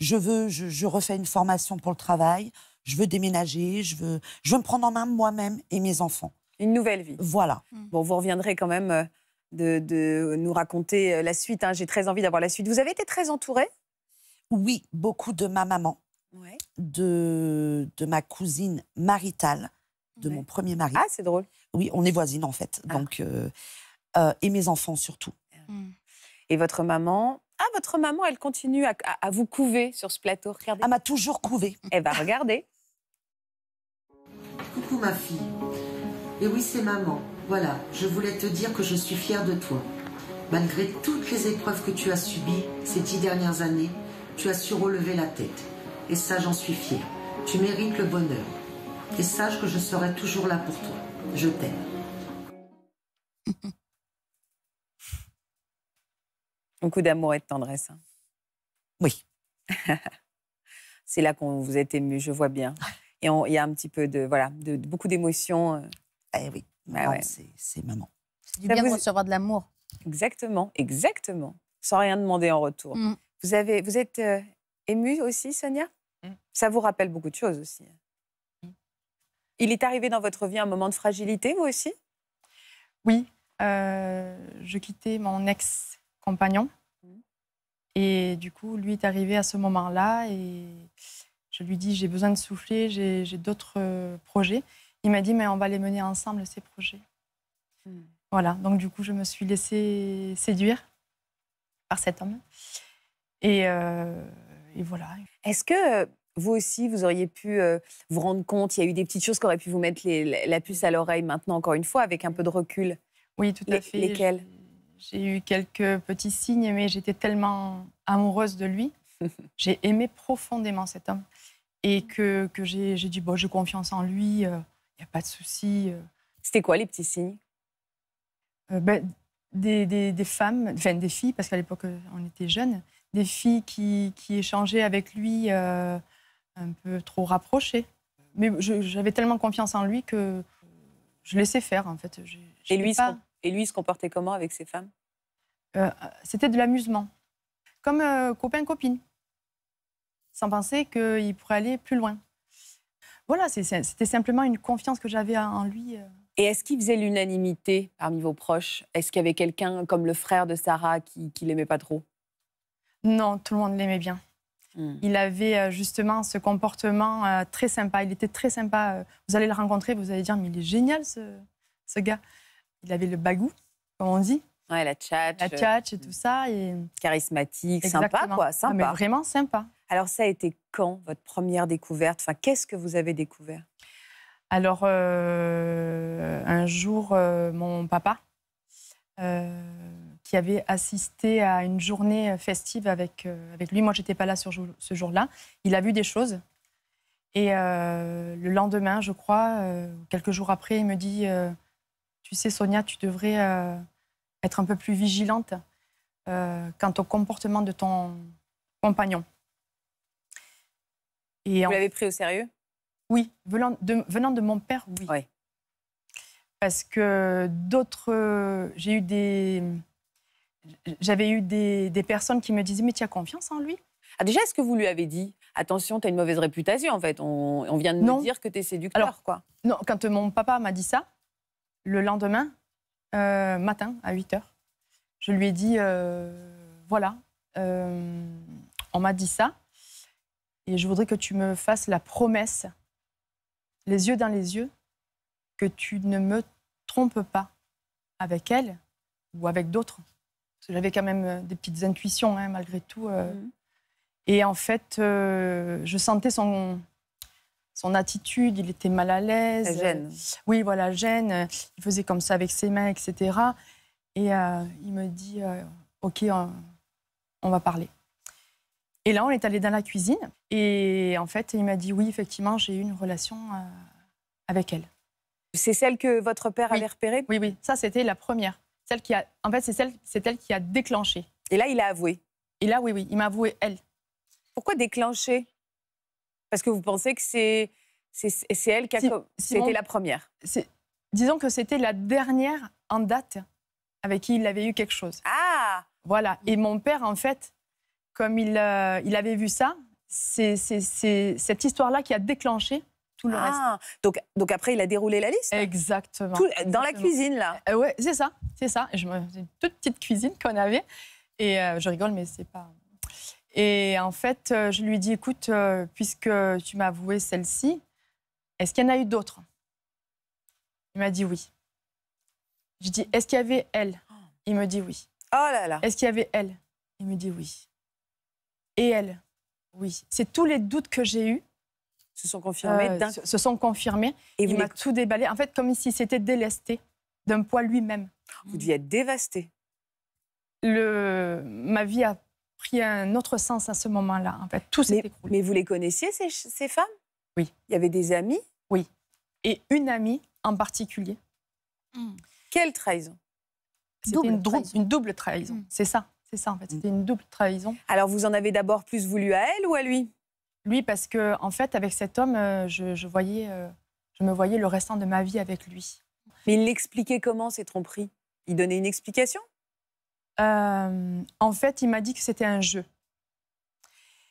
je veux, je, refais une formation pour le travail. Je veux déménager. Je veux, je me prendre en main moi-même et mes enfants. Une nouvelle vie. Voilà. Hmm. Bon, vous reviendrez quand même euh, de, nous raconter la suite. Hein. J'ai très envie d'avoir la suite. Vous avez été très entourée Oui, beaucoup de ma maman, de, de ma cousine maritale, de mon premier mari. Ah, c'est drôle. Oui, on est voisine en fait. Ah. Donc, euh, euh, et mes enfants surtout. Ah. Hmm. Et votre maman Ah, votre maman, elle continue à, vous couver sur ce plateau. Regardez. Elle m'a toujours couvé. *laughs* Elle eh ben, va regarder. Coucou ma fille. Et oui, c'est maman. Voilà, je voulais te dire que je suis fière de toi. Malgré toutes les épreuves que tu as subies ces dix dernières années, tu as su relever la tête. Et ça, j'en suis fière. Tu mérites le bonheur. Et sache que je serai toujours là pour toi je t'aime. Beaucoup *laughs* d'amour et de tendresse. Hein. Oui. *laughs* C'est là qu'on vous est ému, je vois bien. *laughs* Et il y a un petit peu de voilà, de, beaucoup d'émotions. Euh. Eh oui, ah c'est maman. C'est du bien de recevoir de l'amour. Exactement, exactement, sans rien demander en retour. Mm. Vous avez, vous êtes euh, ému émue aussi, Sonia mm. Ça vous rappelle beaucoup de choses aussi. Hein. Il est arrivé dans votre vie un moment de fragilité, vous aussi Oui. Euh, je quittais mon ex-compagnon. Mm. Et du coup, lui est arrivé à ce moment-là. Et je lui dis, j'ai besoin de souffler, j'ai d'autres projets. Il m'a dit, mais on va les mener ensemble, ces projets. Mm. Voilà, donc du coup, je me suis laissée séduire par cet homme. et euh, voilà. Est-ce que euh, vous aussi, vous auriez pu euh, vous rendre compte Il y a eu des petites choses qui auraient pu vous mettre la puce à l'oreille maintenant, encore une fois, avec un peu de recul. Oui, tout à fait. Lesquelles J'ai eu quelques petits signes, mais j'étais tellement amoureuse de lui. *laughs* j'ai aimé profondément cet homme. Et que, j'ai dit, bon, j'ai confiance en lui, il euh, n'y a pas de souci. Euh. C'était quoi les petits signes ben, des, des, femmes, enfin des filles, parce qu'à l'époque on était jeunes, des filles qui, échangeaient avec lui un peu trop rapproché. Mais j'avais tellement confiance en lui que je laissais faire, en fait. et, lui, et lui, il se comportait comment avec ses femmes euh, C'était de l'amusement, comme euh, copain-copine, sans penser qu'il pourrait aller plus loin. Voilà, c'était simplement une confiance que j'avais en lui. Euh. Et est-ce qu'il faisait l'unanimité parmi vos proches Est-ce qu'il y avait quelqu'un comme le frère de Sarah qui ne l'aimait pas trop Non, tout le monde l'aimait bien. Mmh. Il avait euh, justement ce comportement euh, très sympa. Il était très sympa. Euh, vous allez le rencontrer, vous allez dire, mais il est génial, ce, gars. Il avait le bagou, comme on dit. Ouais, la tchatch. La tchatch et mmh. tout ça. Charismatique, sympa, quoi. Sympa. mais vraiment sympa. Alors, ça a été quand, votre première découverte Enfin, qu'est-ce que vous avez découvert Alors, un jour, mon papa qui avait assisté à une journée festive avec, euh, avec lui. Moi, je n'étais pas là sur ce jour-là. Il a vu des choses. Et euh, le lendemain, je crois, euh, quelques jours après, il me dit Tu sais, Sonia, tu devrais être un peu plus vigilante quant au comportement de ton compagnon. Et Vous l'avez pris au sérieux Oui, venant de, venant de, mon père, oui. Parce que d'autres. J'ai eu des j'avais eu des, personnes qui me disaient Mais tu as confiance en lui ah, Déjà, est-ce que vous lui avez dit Attention, tu as une mauvaise réputation, en fait. On, vient de nous dire que tu es séducteur, Alors, quoi. Non, quand euh, mon papa m'a dit ça, le lendemain, euh, matin, à 8 h, je lui ai dit euh, Voilà, on m'a dit ça, et je voudrais que tu me fasses la promesse, les yeux dans les yeux, que tu ne me trompes pas avec elle ou avec d'autres j'avais quand même euh, des petites intuitions, hein, malgré tout. Euh. Mhm. Et en fait, euh, je sentais son, son attitude, il était mal à l'aise. gêne. Oui, voilà, gêne. Il faisait comme ça avec ses mains, etc. Et il me dit, OK, on, va parler. Et là, on est allé dans la cuisine. Et en fait, il m'a dit, oui, effectivement, j'ai eu une relation avec elle. C'est celle que votre père allait avait repérée Oui, oui, ça, c'était la première qui a, en fait, c'est, c'est elle qui a déclenché. Et là, il a avoué. Et là, oui, oui, il m'a avoué, elle. Pourquoi déclencher Parce que vous pensez que c'est, c'est, elle qui a... c'était la première. disons que c'était la dernière en date avec qui il avait eu quelque chose. Ah Voilà. Et mon père, en fait, comme il, euh, il avait vu ça, c'est cette histoire-là qui a déclenché le reste. Ah. Donc, après, il a déroulé la liste Exactement. dans la cuisine, là euh, c'est ça, c'est ça. Je une toute petite cuisine qu'on avait. Et euh, je rigole, mais c'est pas... Et en fait, euh, je lui dis, écoute, puisque tu m'as avoué celle-ci, est-ce qu'il y en a eu d'autres Il m'a dit oui. Je dis, est-ce qu'il y avait elle Il me dit oui. Oh là là Est-ce qu'il y avait elle Il me dit oui. Et elle Oui. C'est tous les doutes que j'ai eus se sont confirmés euh, se, sont confirmés. Et il m'a tout déballé. En fait, comme s'il c'était délesté d'un poids lui-même. Vous deviez être dévasté. Le... Ma vie a pris un autre sens à ce moment-là. En fait, tout s'est Mais vous les connaissiez, ces, ces femmes Oui. Il y avait des amis Oui. Et une amie en particulier. Hmm. Quelle trahison une, une, double trahison. Hmm. C'est ça. C'est ça, en fait. Hmm. C'était une double trahison. Alors, vous en avez d'abord plus voulu à elle ou à lui lui parce que en fait avec cet homme euh, je, voyais euh, je me voyais le restant de ma vie avec lui. Mais il l'expliquait comment ces tromperies Il donnait une explication euh, En fait, il m'a dit que c'était un jeu.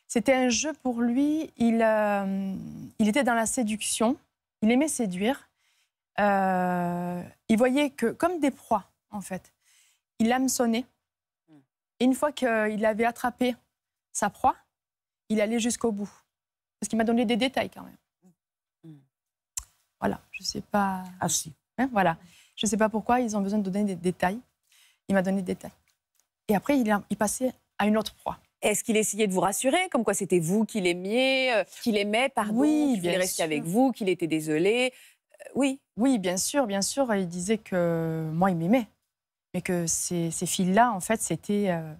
C'était un jeu pour lui. Il, il était dans la séduction. Il aimait séduire. il voyait que, comme des proies, en fait, il hameçonnait. Hmm. Et une fois qu'il avait attrapé sa proie, il allait jusqu'au bout. Parce qu'il m'a donné des détails quand même. Mm. Mm. Voilà, je ne sais pas. Ah si. Hein, voilà. Je ne sais pas pourquoi ils ont besoin de donner des détails. Il m'a donné des détails. Et après, il, passait à une autre proie. Est-ce qu'il essayait de vous rassurer, comme quoi c'était vous qu'il euh, aimait, qu'il aimait, pardon, oui, qu'il restait avec vous, qu'il était désolé euh, Oui. Oui, bien sûr, bien sûr. Il disait que moi, il m'aimait. Mais que ces, ces filles-là, en fait, c'était. Euh,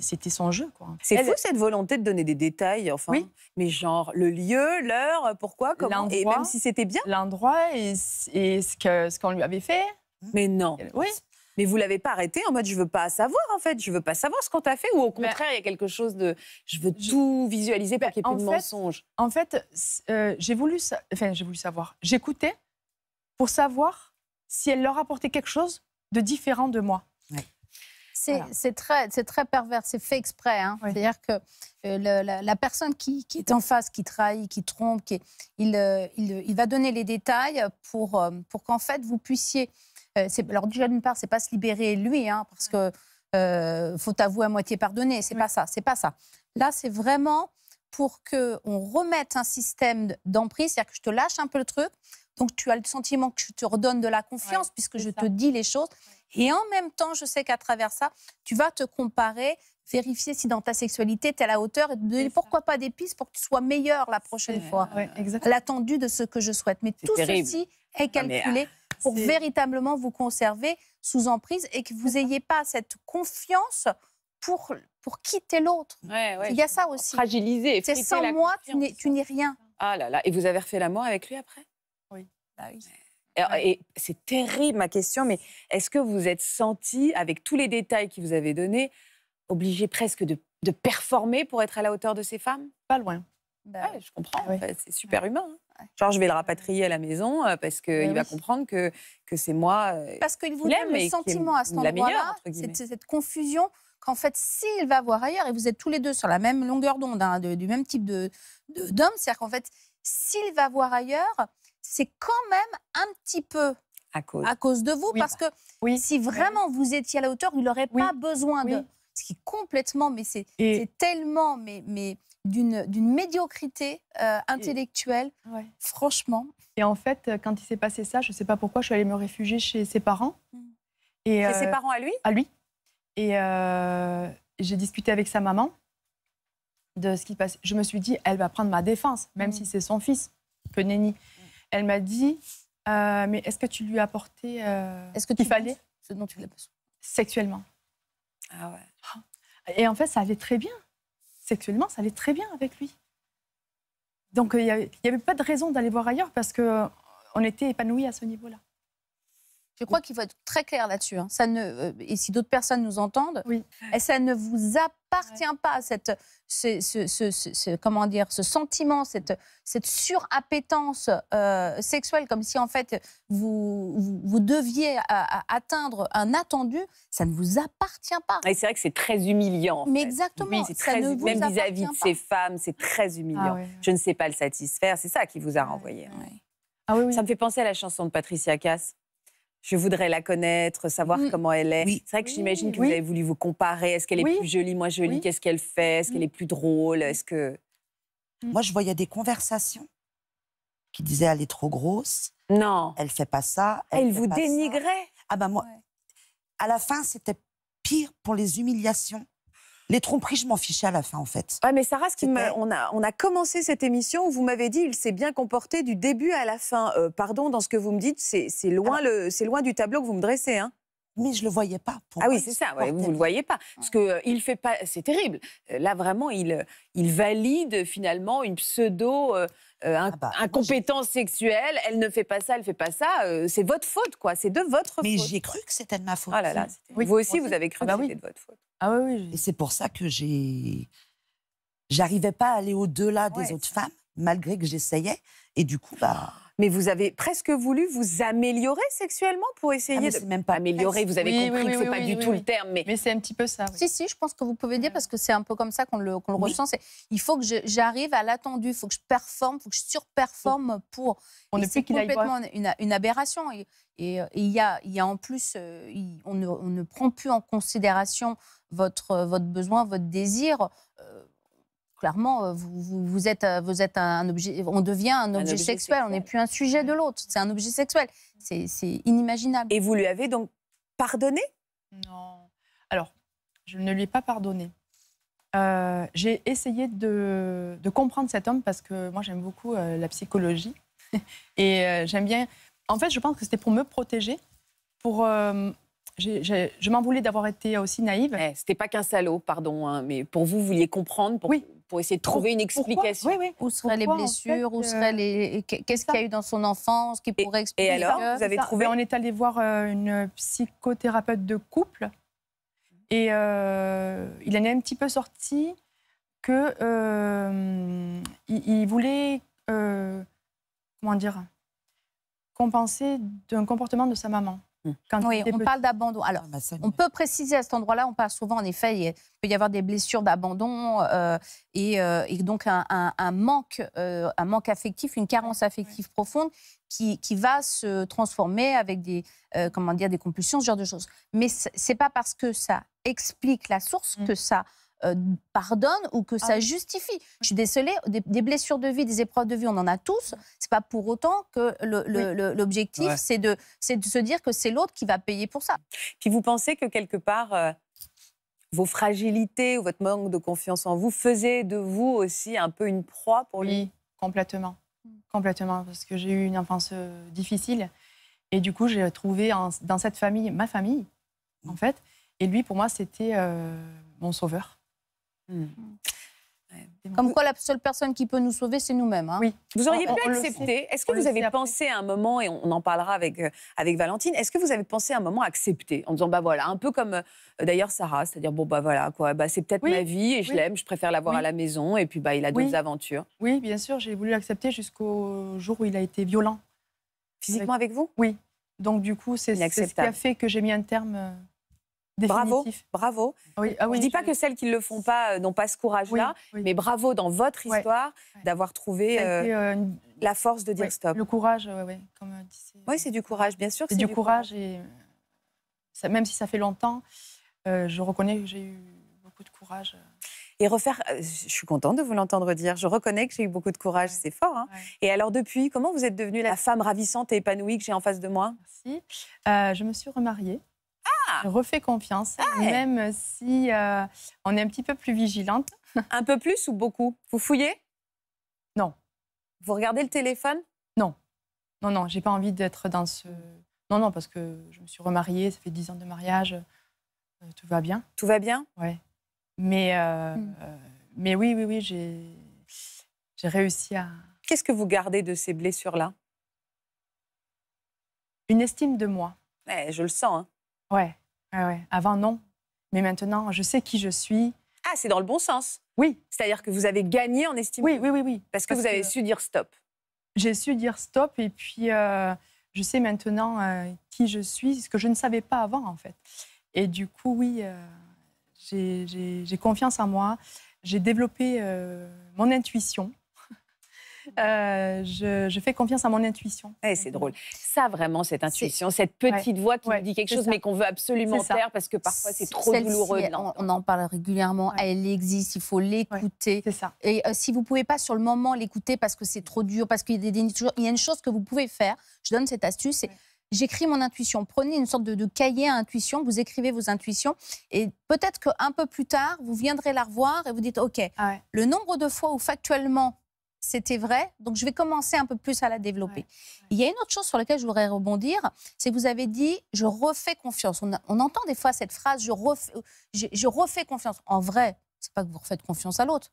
c'était son jeu. C'est fou cette volonté de donner des détails, enfin. Mais genre le lieu, l'heure, pourquoi, comment, et même si c'était bien. L'endroit et, ce qu'on ce qu'on lui avait fait. Mmh. Mais non. Oui. Mais vous l'avez pas arrêté en mode je veux pas savoir en fait, je veux pas savoir ce qu'on t'a fait ou au bah contraire il y a quelque chose de je veux tout visualiser pour bah, qu'il n'y ait plus de fait, En fait, euh, j'ai voulu enfin j'ai voulu savoir, j'écoutais pour savoir si elle leur apportait quelque chose de différent de moi. Oui. C'est très, très pervers, c'est fait exprès. Hein. C'est-à-dire que euh, la, personne qui, est en face, qui trahit, qui trompe, euh, il, va donner les détails pour, euh, pour qu'en fait vous puissiez. alors déjà d'une part, c'est pas se libérer lui, hein, parce que faut t'avouer à moitié pardonner. C'est pas ça, c'est pas ça. Là, c'est vraiment pour que on remette un système d'emprise, c'est-à-dire que je te lâche un peu le truc donc tu as le sentiment que je te redonne de la confiance puisque je te dis les choses. Et en même temps, je sais qu'à travers ça, tu vas te comparer, vérifier si dans ta sexualité, tu es à la hauteur et te donner pourquoi pas des pistes pour que tu sois meilleur la prochaine fois. L'attendue L'attendu de ce que je souhaite. Mais tout ceci est calculé ah, pour véritablement vous conserver sous emprise et que vous n'ayez pas cette confiance pour, pour quitter l'autre. Il y a ça aussi. Fragiliser. C'est sans moi, tu n'es rien. Ah là là. Et vous avez refait l'amour avec lui après bah et c'est terrible ma question, mais est-ce que vous êtes senti, avec tous les détails qui vous avez donnés, obligé presque de, performer pour être à la hauteur de ces femmes Pas loin. Bah je comprends, ah c'est super humain. Hein. Genre, je vais le rapatrier à la maison euh, parce qu'il bah va comprendre que, que c'est moi. Euh, parce qu'il vous donne le sentiment à ce moment là cette, cette confusion qu'en fait, s'il va voir ailleurs, et vous êtes tous les deux sur la même longueur d'onde, hein, du même type d'homme, c'est-à-dire qu'en fait, s'il va voir ailleurs, c'est quand même un petit peu à cause, de vous, parce que si vraiment vous étiez à la hauteur, il n'aurait pas besoin de... Ce qui est complètement, mais c'est tellement, mais, d'une médiocrité euh, intellectuelle, franchement. Et en fait, euh, quand il s'est passé ça, je ne sais pas pourquoi, je suis allée me réfugier chez ses parents. Mm. chez ses euh, parents à lui À lui. Et j'ai discuté avec sa maman de ce qui passe. Je me suis dit, elle va prendre ma défense, même mm. si c'est son fils, que Nenny. Elle m'a dit euh, Mais est-ce que tu lui as apporté euh, est-ce que tu qu'il fallait Ce dont tu l'as besoin. Sexuellement. Ah ouais. Et en fait, ça allait très bien. Sexuellement, ça allait très bien avec lui. Donc, euh, il n'y avait, avait, pas de raison d'aller voir ailleurs parce qu'on était épanouis à ce niveau-là. Je crois qu'il faut être très clair là-dessus. Hein. Ça ne, euh, et si d'autres personnes nous entendent, eh, ça ne vous appartient pas cette, ce, comment dire, ce sentiment, cette, cette surappétence euh, sexuelle, comme si en fait vous, vous, deviez euh, atteindre un attendu. Ça ne vous appartient pas. Et c'est vrai que c'est très humiliant. Mais exactement. très, même vis-à-vis de ces femmes, c'est très ah humiliant. Je ne sais pas le satisfaire. C'est ça qui vous a renvoyé. Ah ça me fait penser à la chanson de Patricia Cass je voudrais la connaître, savoir mmh. comment elle est. C'est vrai que j'imagine que vous avez voulu vous comparer. Est-ce qu'elle est, plus jolie, moins jolie Qu'est-ce qu'elle fait Est-ce qu'elle mmh. est plus drôle mmh. Est-ce que moi je voyais des conversations qui disaient elle est trop grosse. Non. Elle fait pas ça. Elle, vous dénigrait. Ah ben moi, à la fin c'était pire pour les humiliations les tromperies, je m'en fichais à la fin, en fait. Ouais, mais Sarah, qui on, a, on a commencé cette émission où vous m'avez dit il s'est bien comporté du début à la fin. Euh, pardon, dans ce que vous me dites, c'est loin, loin du tableau que vous me dressez. Hein. mais je le voyais pas. Pour ah oui, c'est ça. vous vous le voyez pas, parce que euh, il fait pas. C'est terrible. Euh, là, vraiment, il il valide finalement une pseudo ah bah, incompétence sexuelle. Elle ne fait pas ça, elle fait pas ça. c'est votre faute, quoi. C'est de votre faute. Mais j'ai cru que c'était de ma faute. Oh vous aussi, vous avez cru ah que bah c'était de votre faute. Ah oui, oui. Et c'est pour ça que j'ai. J'arrivais pas à aller au-delà des autres femmes, malgré que j'essayais. Et du coup, bah mais vous avez presque voulu vous améliorer sexuellement pour ah, essayer de... de. même pas améliorer, vous avez compris que ce pas du tout le terme. Mais, c'est un petit peu ça. Si, si, je pense que vous pouvez dire, mm. parce que c'est un peu comme ça qu'on le, ressent. le ressent. Il faut que j'arrive à l'attendu, il faut que je performe, il faut que je surperforme pour. On C'est complètement une, aberration. Et il y a, en plus, euh, on, ne, prend plus en considération votre, votre besoin, votre désir. Euh, clairement, euh, vous, vous, êtes, euh, vous êtes un objet, on devient un objet, sexuel, on n'est plus un sujet de mm. l'autre, c'est un objet sexuel, c'est inimaginable. Et vous lui avez donc pardonné Non. Alors, je ne lui ai pas pardonné. Euh, j'ai essayé de, comprendre cet homme parce que moi j'aime beaucoup la psychologie *laughs* et j'aime bien. En fait, je pense que c'était pour me protéger, pour je m'en voulais d'avoir été aussi naïve. Ce eh, C'était pas qu'un salaud, pardon, hein, mais pour vous, vous vouliez comprendre. Pour... Oui, pour essayer de trouver une explication. Où seraient les blessures euh, les Qu'est-ce qu'il y a eu dans son enfance qui pourrait expliquer Et alors, vous avez trouvé ben, On est allé voir euh, une psychothérapeute de couple et euh, il en est un petit peu sorti que il, voulait comment dire compenser d'un comportement de sa maman. Mmh. on parle d'abandon. Alors, ah, bah, on peut préciser à cet endroit-là, on parle souvent, en effet, il peut y avoir des blessures d'abandon euh, euh, et, donc un, manque, euh, un manque affectif, une carence affective profonde qui, va se transformer avec des, comment dire, des compulsions, ce genre de choses. Mais ce n'est pas parce que ça explique la source mmh. que ça euh, pardonne ou que ça ah justifie. Je suis décelée. des, blessures de vie, des épreuves de vie, on en a tous. C'est pas pour autant que l'objectif, c'est de, c'est de, se dire que c'est l'autre qui va payer pour ça. Puis vous pensez que quelque part, euh, vos fragilités ou votre manque de confiance en vous faisaient de vous aussi un peu une proie pour lui Oui, complètement. Complètement, parce que j'ai eu une enfance euh, difficile. Et du coup, j'ai trouvé dans cette famille ma famille, en mmh. fait. Et lui, pour moi, c'était mon sauveur. Hmm. Comme quoi, la seule personne qui peut nous sauver, c'est nous-mêmes. Hein. Oui. Vous auriez pu accepter. Est-ce que vous avez pensé à un moment, et on en parlera avec, euh, avec Valentine, est-ce que vous avez pensé à un moment accepter en disant, bah voilà, un peu comme euh, d'ailleurs Sarah, c'est-à-dire, bon, bah voilà, quoi, bah, c'est peut-être ma vie et je l'aime, je préfère l'avoir à la maison, et puis bah, il a d'autres aventures. Oui, bien sûr, j'ai voulu l'accepter jusqu'au jour où il a été violent. Physiquement avec, avec vous Oui. Donc, du coup, c'est ce qui a fait que j'ai mis un terme euh, Bravo, bravo. Ah je ne dis pas que celles qui ne le font pas euh, n'ont pas ce courage-là, mais bravo dans votre histoire d'avoir trouvé euh, euh, la force de dire stop. Le courage, oui, oui. c'est du courage, bien sûr. C'est du, courage, et même si ça fait longtemps, je reconnais que j'ai eu beaucoup de courage. Et refaire, je suis contente de vous l'entendre dire, je reconnais que j'ai eu beaucoup de courage, c'est fort. Hein. et alors depuis, comment vous êtes devenue la femme ravissante et épanouie que j'ai en face de moi Merci. je me suis remariée. Ah. Je refais confiance, ah même si euh, on est un petit peu plus vigilante. *laughs* un peu plus ou beaucoup Vous fouillez Non. Vous regardez le téléphone Non. Non, non, j'ai pas envie d'être dans ce. Non, non, parce que je me suis remariée, ça fait dix ans de mariage, euh, tout va bien. Tout va bien Ouais. Mais, euh, hmm. mais oui, oui, oui, j'ai réussi à. Qu'est-ce que vous gardez de ces blessures-là Une estime de moi. Eh, je le sens. Hein. Ouais, Avant, non. Mais maintenant, je sais qui je suis. Ah, c'est dans le bon sens. Oui. C'est-à-dire que vous avez gagné en estime. Oui, oui, oui, oui. Parce, que vous avez su dire stop. J'ai su dire stop et puis euh, je sais maintenant euh, qui je suis, ce que je ne savais pas avant en fait. Et du coup, oui, euh, j'ai confiance en moi. J'ai développé mon intuition. Euh, je, fais confiance à mon intuition. Eh, c'est drôle. Ça, vraiment, cette intuition, cette petite voix qui dit quelque chose, mais qu'on veut absolument faire parce que parfois c'est trop douloureux. On, on, en parle régulièrement. Elle existe, il faut l'écouter. ça. Et euh, si vous pouvez pas sur le moment l'écouter parce que c'est trop dur, parce qu'il y, y, a une chose que vous pouvez faire, je donne cette astuce. c'est j'écris mon intuition. Prenez une sorte de, cahier à intuition, vous écrivez vos intuitions et peut-être qu'un peu plus tard, vous viendrez la revoir et vous dites, OK, le nombre de fois où factuellement c'était vrai. Donc, je vais commencer un peu plus à la développer. Il y a une autre chose sur laquelle je voudrais rebondir, c'est que vous avez dit « je refais confiance ». On entend des fois cette phrase je refais, je, refais confiance ». En vrai, c'est pas que vous refaites confiance à l'autre.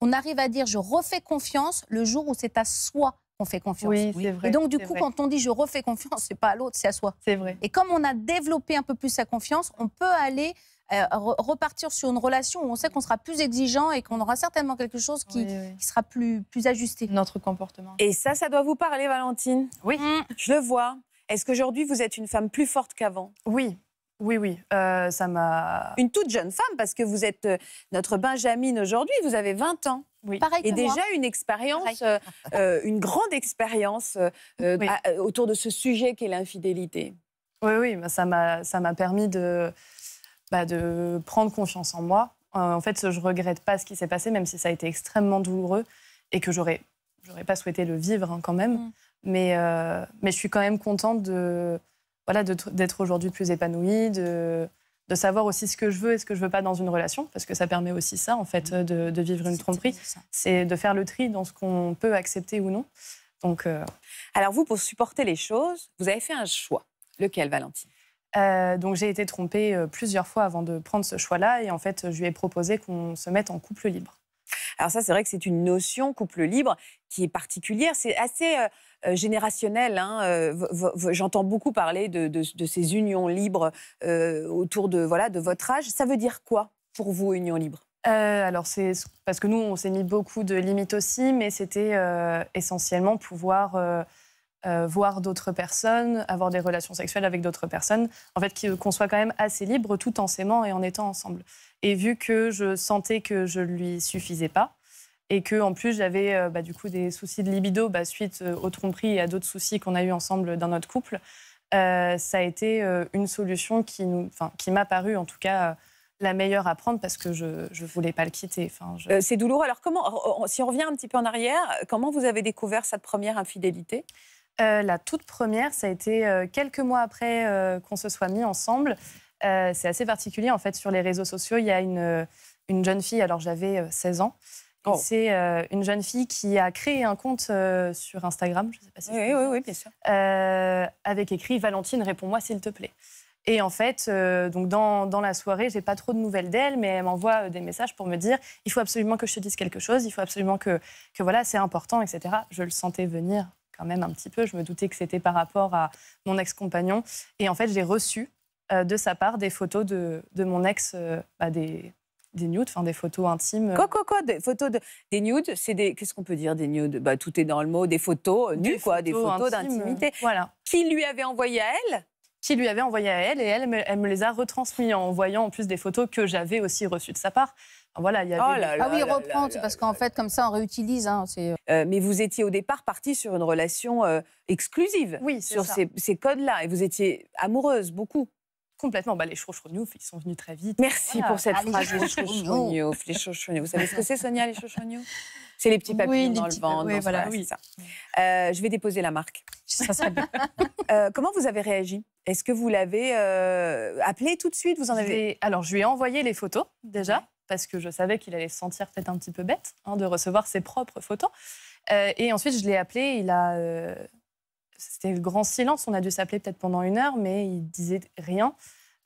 On arrive à dire « je refais confiance » le jour où c'est à soi qu'on fait confiance. Oui, c'est Vrai, et donc, du coup, quand on dit « je refais confiance », c'est pas à l'autre, c'est à soi. C'est vrai. Et comme on a développé un peu plus sa confiance, on peut aller euh, repartir sur une relation où on sait qu'on sera plus exigeant et qu'on aura certainement quelque chose qui, sera plus, plus ajusté. Notre comportement. Et ça, ça doit vous parler, Valentine Oui. Mmh. Je le vois. Est-ce qu'aujourd'hui, vous êtes une femme plus forte qu'avant Oui, oui, oui, euh, ça m'a. Une toute jeune femme, parce que vous êtes euh, notre Benjamin aujourd'hui, vous avez 20 ans. Oui. Pareil et déjà une expérience, une grande expérience autour de ce sujet qu'est l'infidélité. Oui, oui, ça m'a permis de, bah, de prendre confiance en moi. Euh, en fait, je regrette pas ce qui s'est passé, même si ça a été extrêmement douloureux et que j'aurais, j'aurais pas souhaité le vivre hein, quand même. Mm. Mais, euh, mais je suis quand même contente de, voilà, d'être aujourd'hui plus épanouie, de, savoir aussi ce que je veux et ce que je veux pas dans une relation, parce que ça permet aussi ça, en fait, mm. de, vivre une tromperie. C'est de faire le tri dans ce qu'on peut accepter ou non. Donc, euh, Alors vous, pour supporter les choses, vous avez fait un choix. Lequel, Valentine euh, donc j'ai été trompée euh, plusieurs fois avant de prendre ce choix-là et en fait je lui ai proposé qu'on se mette en couple libre. Alors ça c'est vrai que c'est une notion couple libre qui est particulière, c'est assez euh, générationnel. Hein. J'entends beaucoup parler de, ces unions libres autour de voilà de votre âge. Ça veut dire quoi pour vous union libre alors c'est parce que nous on s'est mis beaucoup de limites aussi, mais c'était essentiellement pouvoir euh, voir d'autres personnes, avoir des relations sexuelles avec d'autres personnes, en fait, euh, qu'on soit quand même assez libre tout en s'aimant et en étant ensemble. Et vu que je sentais que je ne lui suffisais pas, et que en plus j'avais euh, bah, du coup des soucis de libido bah, suite aux tromperies et à d'autres soucis qu'on a eu ensemble dans notre couple, ça a été une solution qui, qui m'a paru en tout cas la meilleure à prendre parce que je ne voulais pas le quitter. c'est douloureux. Alors, comment, si on revient un petit peu en arrière, comment vous avez découvert cette première infidélité euh, la toute première, ça a été euh, quelques mois après euh, qu'on se soit mis ensemble. c'est assez particulier, en fait, sur les réseaux sociaux, il y a une, jeune fille, alors j'avais 16 ans, oh. C'est une jeune fille qui a créé un compte sur Instagram, je sais pas si oui, oui, oui, bien sûr. avec écrit Valentine, réponds-moi s'il te plaît. Et en fait, donc dans, la soirée, je n'ai pas trop de nouvelles d'elle, mais elle m'envoie des messages pour me dire il faut absolument que je te dise quelque chose, il faut absolument que, que voilà, c'est important, etc. Je le sentais venir quand même un petit peu. Je me doutais que c'était par rapport à mon ex-compagnon. Et en fait, j'ai reçu euh, de sa part des photos de, de mon ex, euh, bah, des, des nudes, enfin des photos intimes. Quoi, quoi, quoi Des photos de... Des nudes, c'est des... Qu'est-ce qu'on peut dire des nudes bah, Tout est dans le mot, des photos euh, nues des quoi, des photos d'intimité. Voilà. Qui lui avait envoyé à elle qui lui avait envoyé à elle et elle, elle me les a retransmis en voyant en plus des photos que j'avais aussi reçues de sa part. Oh ah oui, reprendre, parce qu'en fait, comme ça, on réutilise. Hein, euh. Euh, mais vous étiez au départ partie sur une relation euh, exclusive oui, sur ces, codes-là. Et vous étiez amoureuse, beaucoup. Complètement. Bah, les chouchounioufs, ils sont venus très vite. Merci pour cette ah, phrase. Les chouchounioufs. Vous savez ce que c'est, Sonia, les chouchounioufs C'est les petits papillons dans le ventre. Oui, voilà, oui. Ça. je vais déposer la marque. Ça serait *laughs* comment vous avez réagi Est-ce que vous l'avez euh, appelé tout de suite Vous en avez Alors, je lui ai envoyé les photos déjà parce que je savais qu'il allait se sentir peut-être un petit peu bête hein, de recevoir ses propres photos. Euh, et ensuite, je l'ai appelé. Il a, euh, c'était le grand silence. On a dû s'appeler peut-être pendant une heure, mais il disait rien.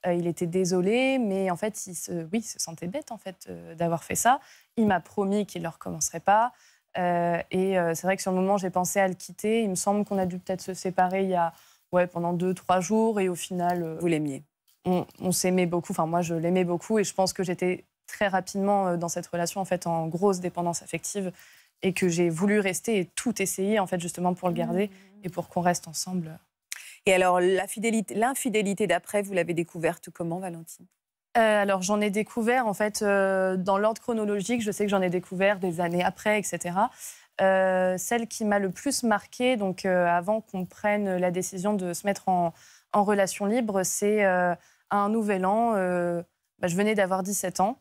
Euh, il était désolé, mais en fait, il se, oui, se sentait bête en fait d'avoir fait ça. Il m'a promis qu'il ne recommencerait pas. et c'est vrai que sur le moment, j'ai pensé à le quitter. Il me semble qu'on a dû peut-être se séparer il y a, ouais, pendant deux, trois jours. Et au final, vous l'aimiez. on s'aimait beaucoup. Enfin, moi, je l'aimais beaucoup, et je pense que j'étais très rapidement euh, dans cette relation en fait en grosse dépendance affective et que j'ai voulu rester et tout essayer en fait justement pour le garder et pour qu'on reste ensemble. Et alors l'infidélité d'après, vous l'avez découverte comment Valentine euh, alors j'en ai découvert en fait euh, dans l'ordre chronologique, je sais que j'en ai découvert des années après, etc. celle qui m'a le plus marqué donc avant qu'on prenne la décision de se mettre en, relation libre, c'est un nouvel an, bah, je venais d'avoir 17 ans,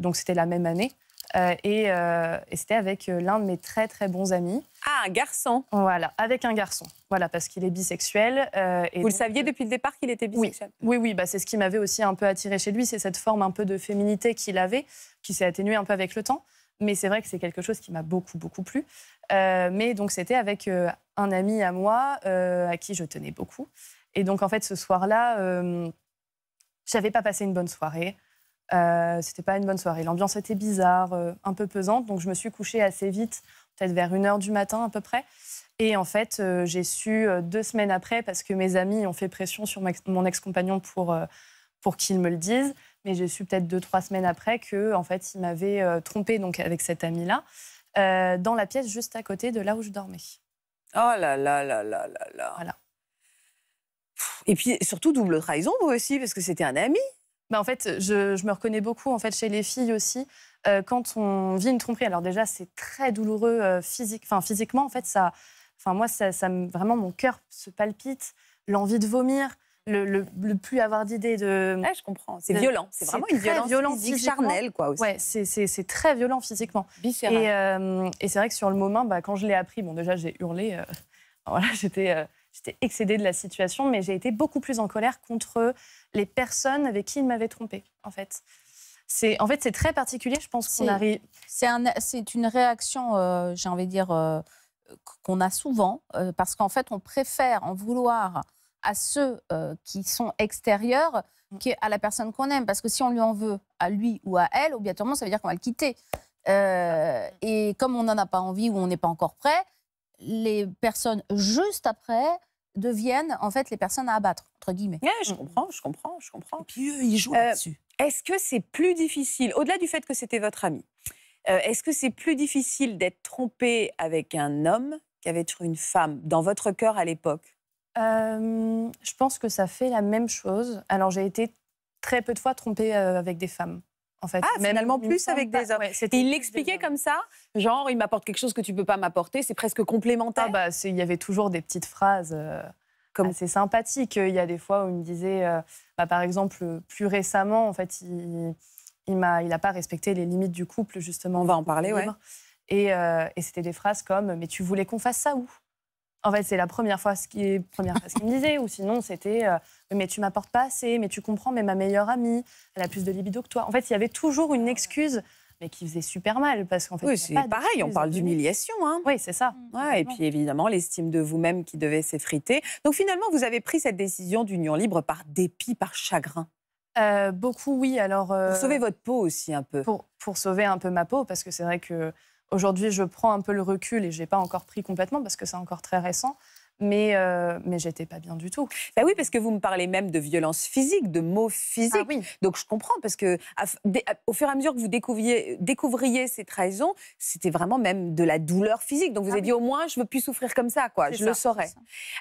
donc c'était la même année. Euh, euh, et, c'était avec euh, l'un de mes très très bons amis. Ah, un garçon Voilà, avec un garçon. Voilà, parce qu'il est bisexuel. et Vous le saviez depuis le départ qu'il était bisexuel Oui, oui, bah, c'est ce qui m'avait aussi un peu attiré chez lui, c'est cette forme un peu de féminité qu'il avait, qui s'est atténuée un peu avec le temps. Mais c'est vrai que c'est quelque chose qui m'a beaucoup, beaucoup plu. mais donc c'était avec un ami à moi à qui je tenais beaucoup. Et donc en fait ce soir-là j'avais pas passé une bonne soirée. Euh, c'était pas une bonne soirée. L'ambiance était bizarre, euh, un peu pesante, donc je me suis couchée assez vite, peut-être vers 1h du matin à peu près. Et en fait, euh, j'ai su euh, deux semaines après, parce que mes amis ont fait pression sur mon ex-compagnon pour, pour qu'il me le dise, mais j'ai su peut-être deux, trois semaines après que en fait, il m'avait trompée donc, avec cet ami-là, dans la pièce juste à côté de là où je dormais. Oh là là là là là là. Et puis surtout double trahison, vous aussi, parce que c'était un ami. Bah, en fait, je, me reconnais beaucoup en fait chez les filles aussi. Euh, quand on vit une tromperie, alors déjà c'est très douloureux euh, physique, enfin physiquement en fait ça, enfin moi ça, vraiment mon cœur se palpite, l'envie de vomir, le, plus avoir d'idées de. Ouais, je comprends. C'est violent. C'est vraiment une violence violent physique, charnelle, quoi. Aussi. Ouais, c'est très violent physiquement. Euh, et, c'est vrai que sur le moment, bah, quand je l'ai appris, bon, déjà j'ai hurlé. *laughs* voilà, j'étais. J'étais excédée de la situation, mais j'ai été beaucoup plus en colère contre les personnes avec qui il m'avait trompée, en fait. C'est, en fait, c'est très particulier, je pense qu'on arrive... C'est, c'est une réaction, euh, j'ai envie de dire, euh, qu'on a souvent, euh, parce qu'en fait, on préfère en vouloir à ceux qui sont extérieurs mm. qu'à la personne qu'on aime. Parce que si on lui en veut à lui ou à elle, obligatoirement, ça veut dire qu'on va le quitter. et comme on n'en a pas envie ou on n'est pas encore prêt, les personnes juste après deviennent en fait les personnes à abattre, entre guillemets. je mm. comprends, je comprends, je comprends. Et puis eux, ils jouent euh, là-dessus. Est-ce que c'est plus difficile, au-delà du fait que c'était votre ami, euh, est-ce que c'est plus difficile d'être trompé avec un homme qu'avec une femme, dans votre cœur à l'époque euh, Je pense que ça fait la même chose. Alors j'ai été très peu de fois trompée avec des femmes en fait. Ah, finalement, plus avec des hommes. Ouais, il l'expliquait comme ça, genre, il m'apporte quelque chose que tu peux pas m'apporter, c'est presque complémentaire. Ah, bah, il y avait toujours des petites phrases euh, comme c'est sympathique. Il y a des fois où il me disait, euh, bah, par exemple, euh, plus récemment, en fait, il il n'a pas respecté les limites du couple, justement. On va en parler, ouais. Et, et c'était des phrases comme Mais tu voulais qu'on fasse ça où en fait, c'est la première fois ce qui est première fois qu'il me disait, ou sinon c'était euh, mais tu m'apportes pas assez, mais tu comprends, mais ma meilleure amie, elle a plus de libido que toi. En fait, il y avait toujours une excuse mais qui faisait super mal parce qu'en fait oui, c'est pareil on parle d'humiliation hein. oui c'est ça mm, et puis évidemment l'estime de vous-même qui devait s'effriter donc finalement vous avez pris cette décision d'union libre par dépit par chagrin euh, beaucoup oui alors euh, pour sauver votre peau aussi un peu pour sauver un peu ma peau parce que c'est vrai que Aujourd'hui, je prends un peu le recul et je n'ai pas encore pris complètement parce que c'est encore très récent. Mais, euh, mais j'étais pas bien du tout. Bah oui, parce que vous me parlez même de violence physique, de mots physiques. Ah Donc je comprends, parce que au fur et à mesure que vous découvriez, découvriez ces trahisons, c'était vraiment même de la douleur physique. Donc vous ah avez dit au moins, je ne veux plus souffrir comme ça, quoi. Je le saurais.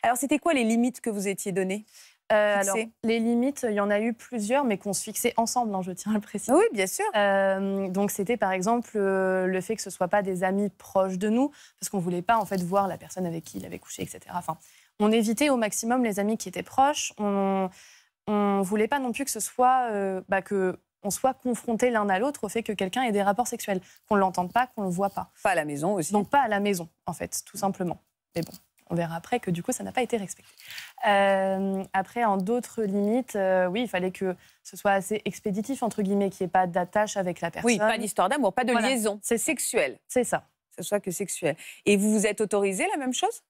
Alors c'était quoi les limites que vous étiez données euh, alors, les limites, il y en a eu plusieurs, mais qu'on se fixait ensemble, hein, je tiens à le préciser. Ah oui, bien sûr. Euh, donc, c'était par exemple euh, le fait que ce ne soit pas des amis proches de nous, parce qu'on ne voulait pas en fait voir la personne avec qui il avait couché, etc. Enfin, on évitait au maximum les amis qui étaient proches. On ne voulait pas non plus que ce soit bah, que on soit confronté l'un à l'autre au fait que quelqu'un ait des rapports sexuels, qu'on ne l'entende pas, qu'on ne le voit pas. Pas à la maison aussi. Donc pas à la maison, en fait, tout simplement. Mais bon on verra après que du coup, ça n'a pas été respecté. Euh, après, en d'autres limites, euh, oui, il fallait que ce soit assez expéditif, entre guillemets, qu'il n'y ait pas d'attache avec la personne. Oui, pas d'histoire d'amour, pas de liaison. C'est sexuel. C'est ça. Que Ce soit que sexuel. Et vous vous êtes autorisé la même chose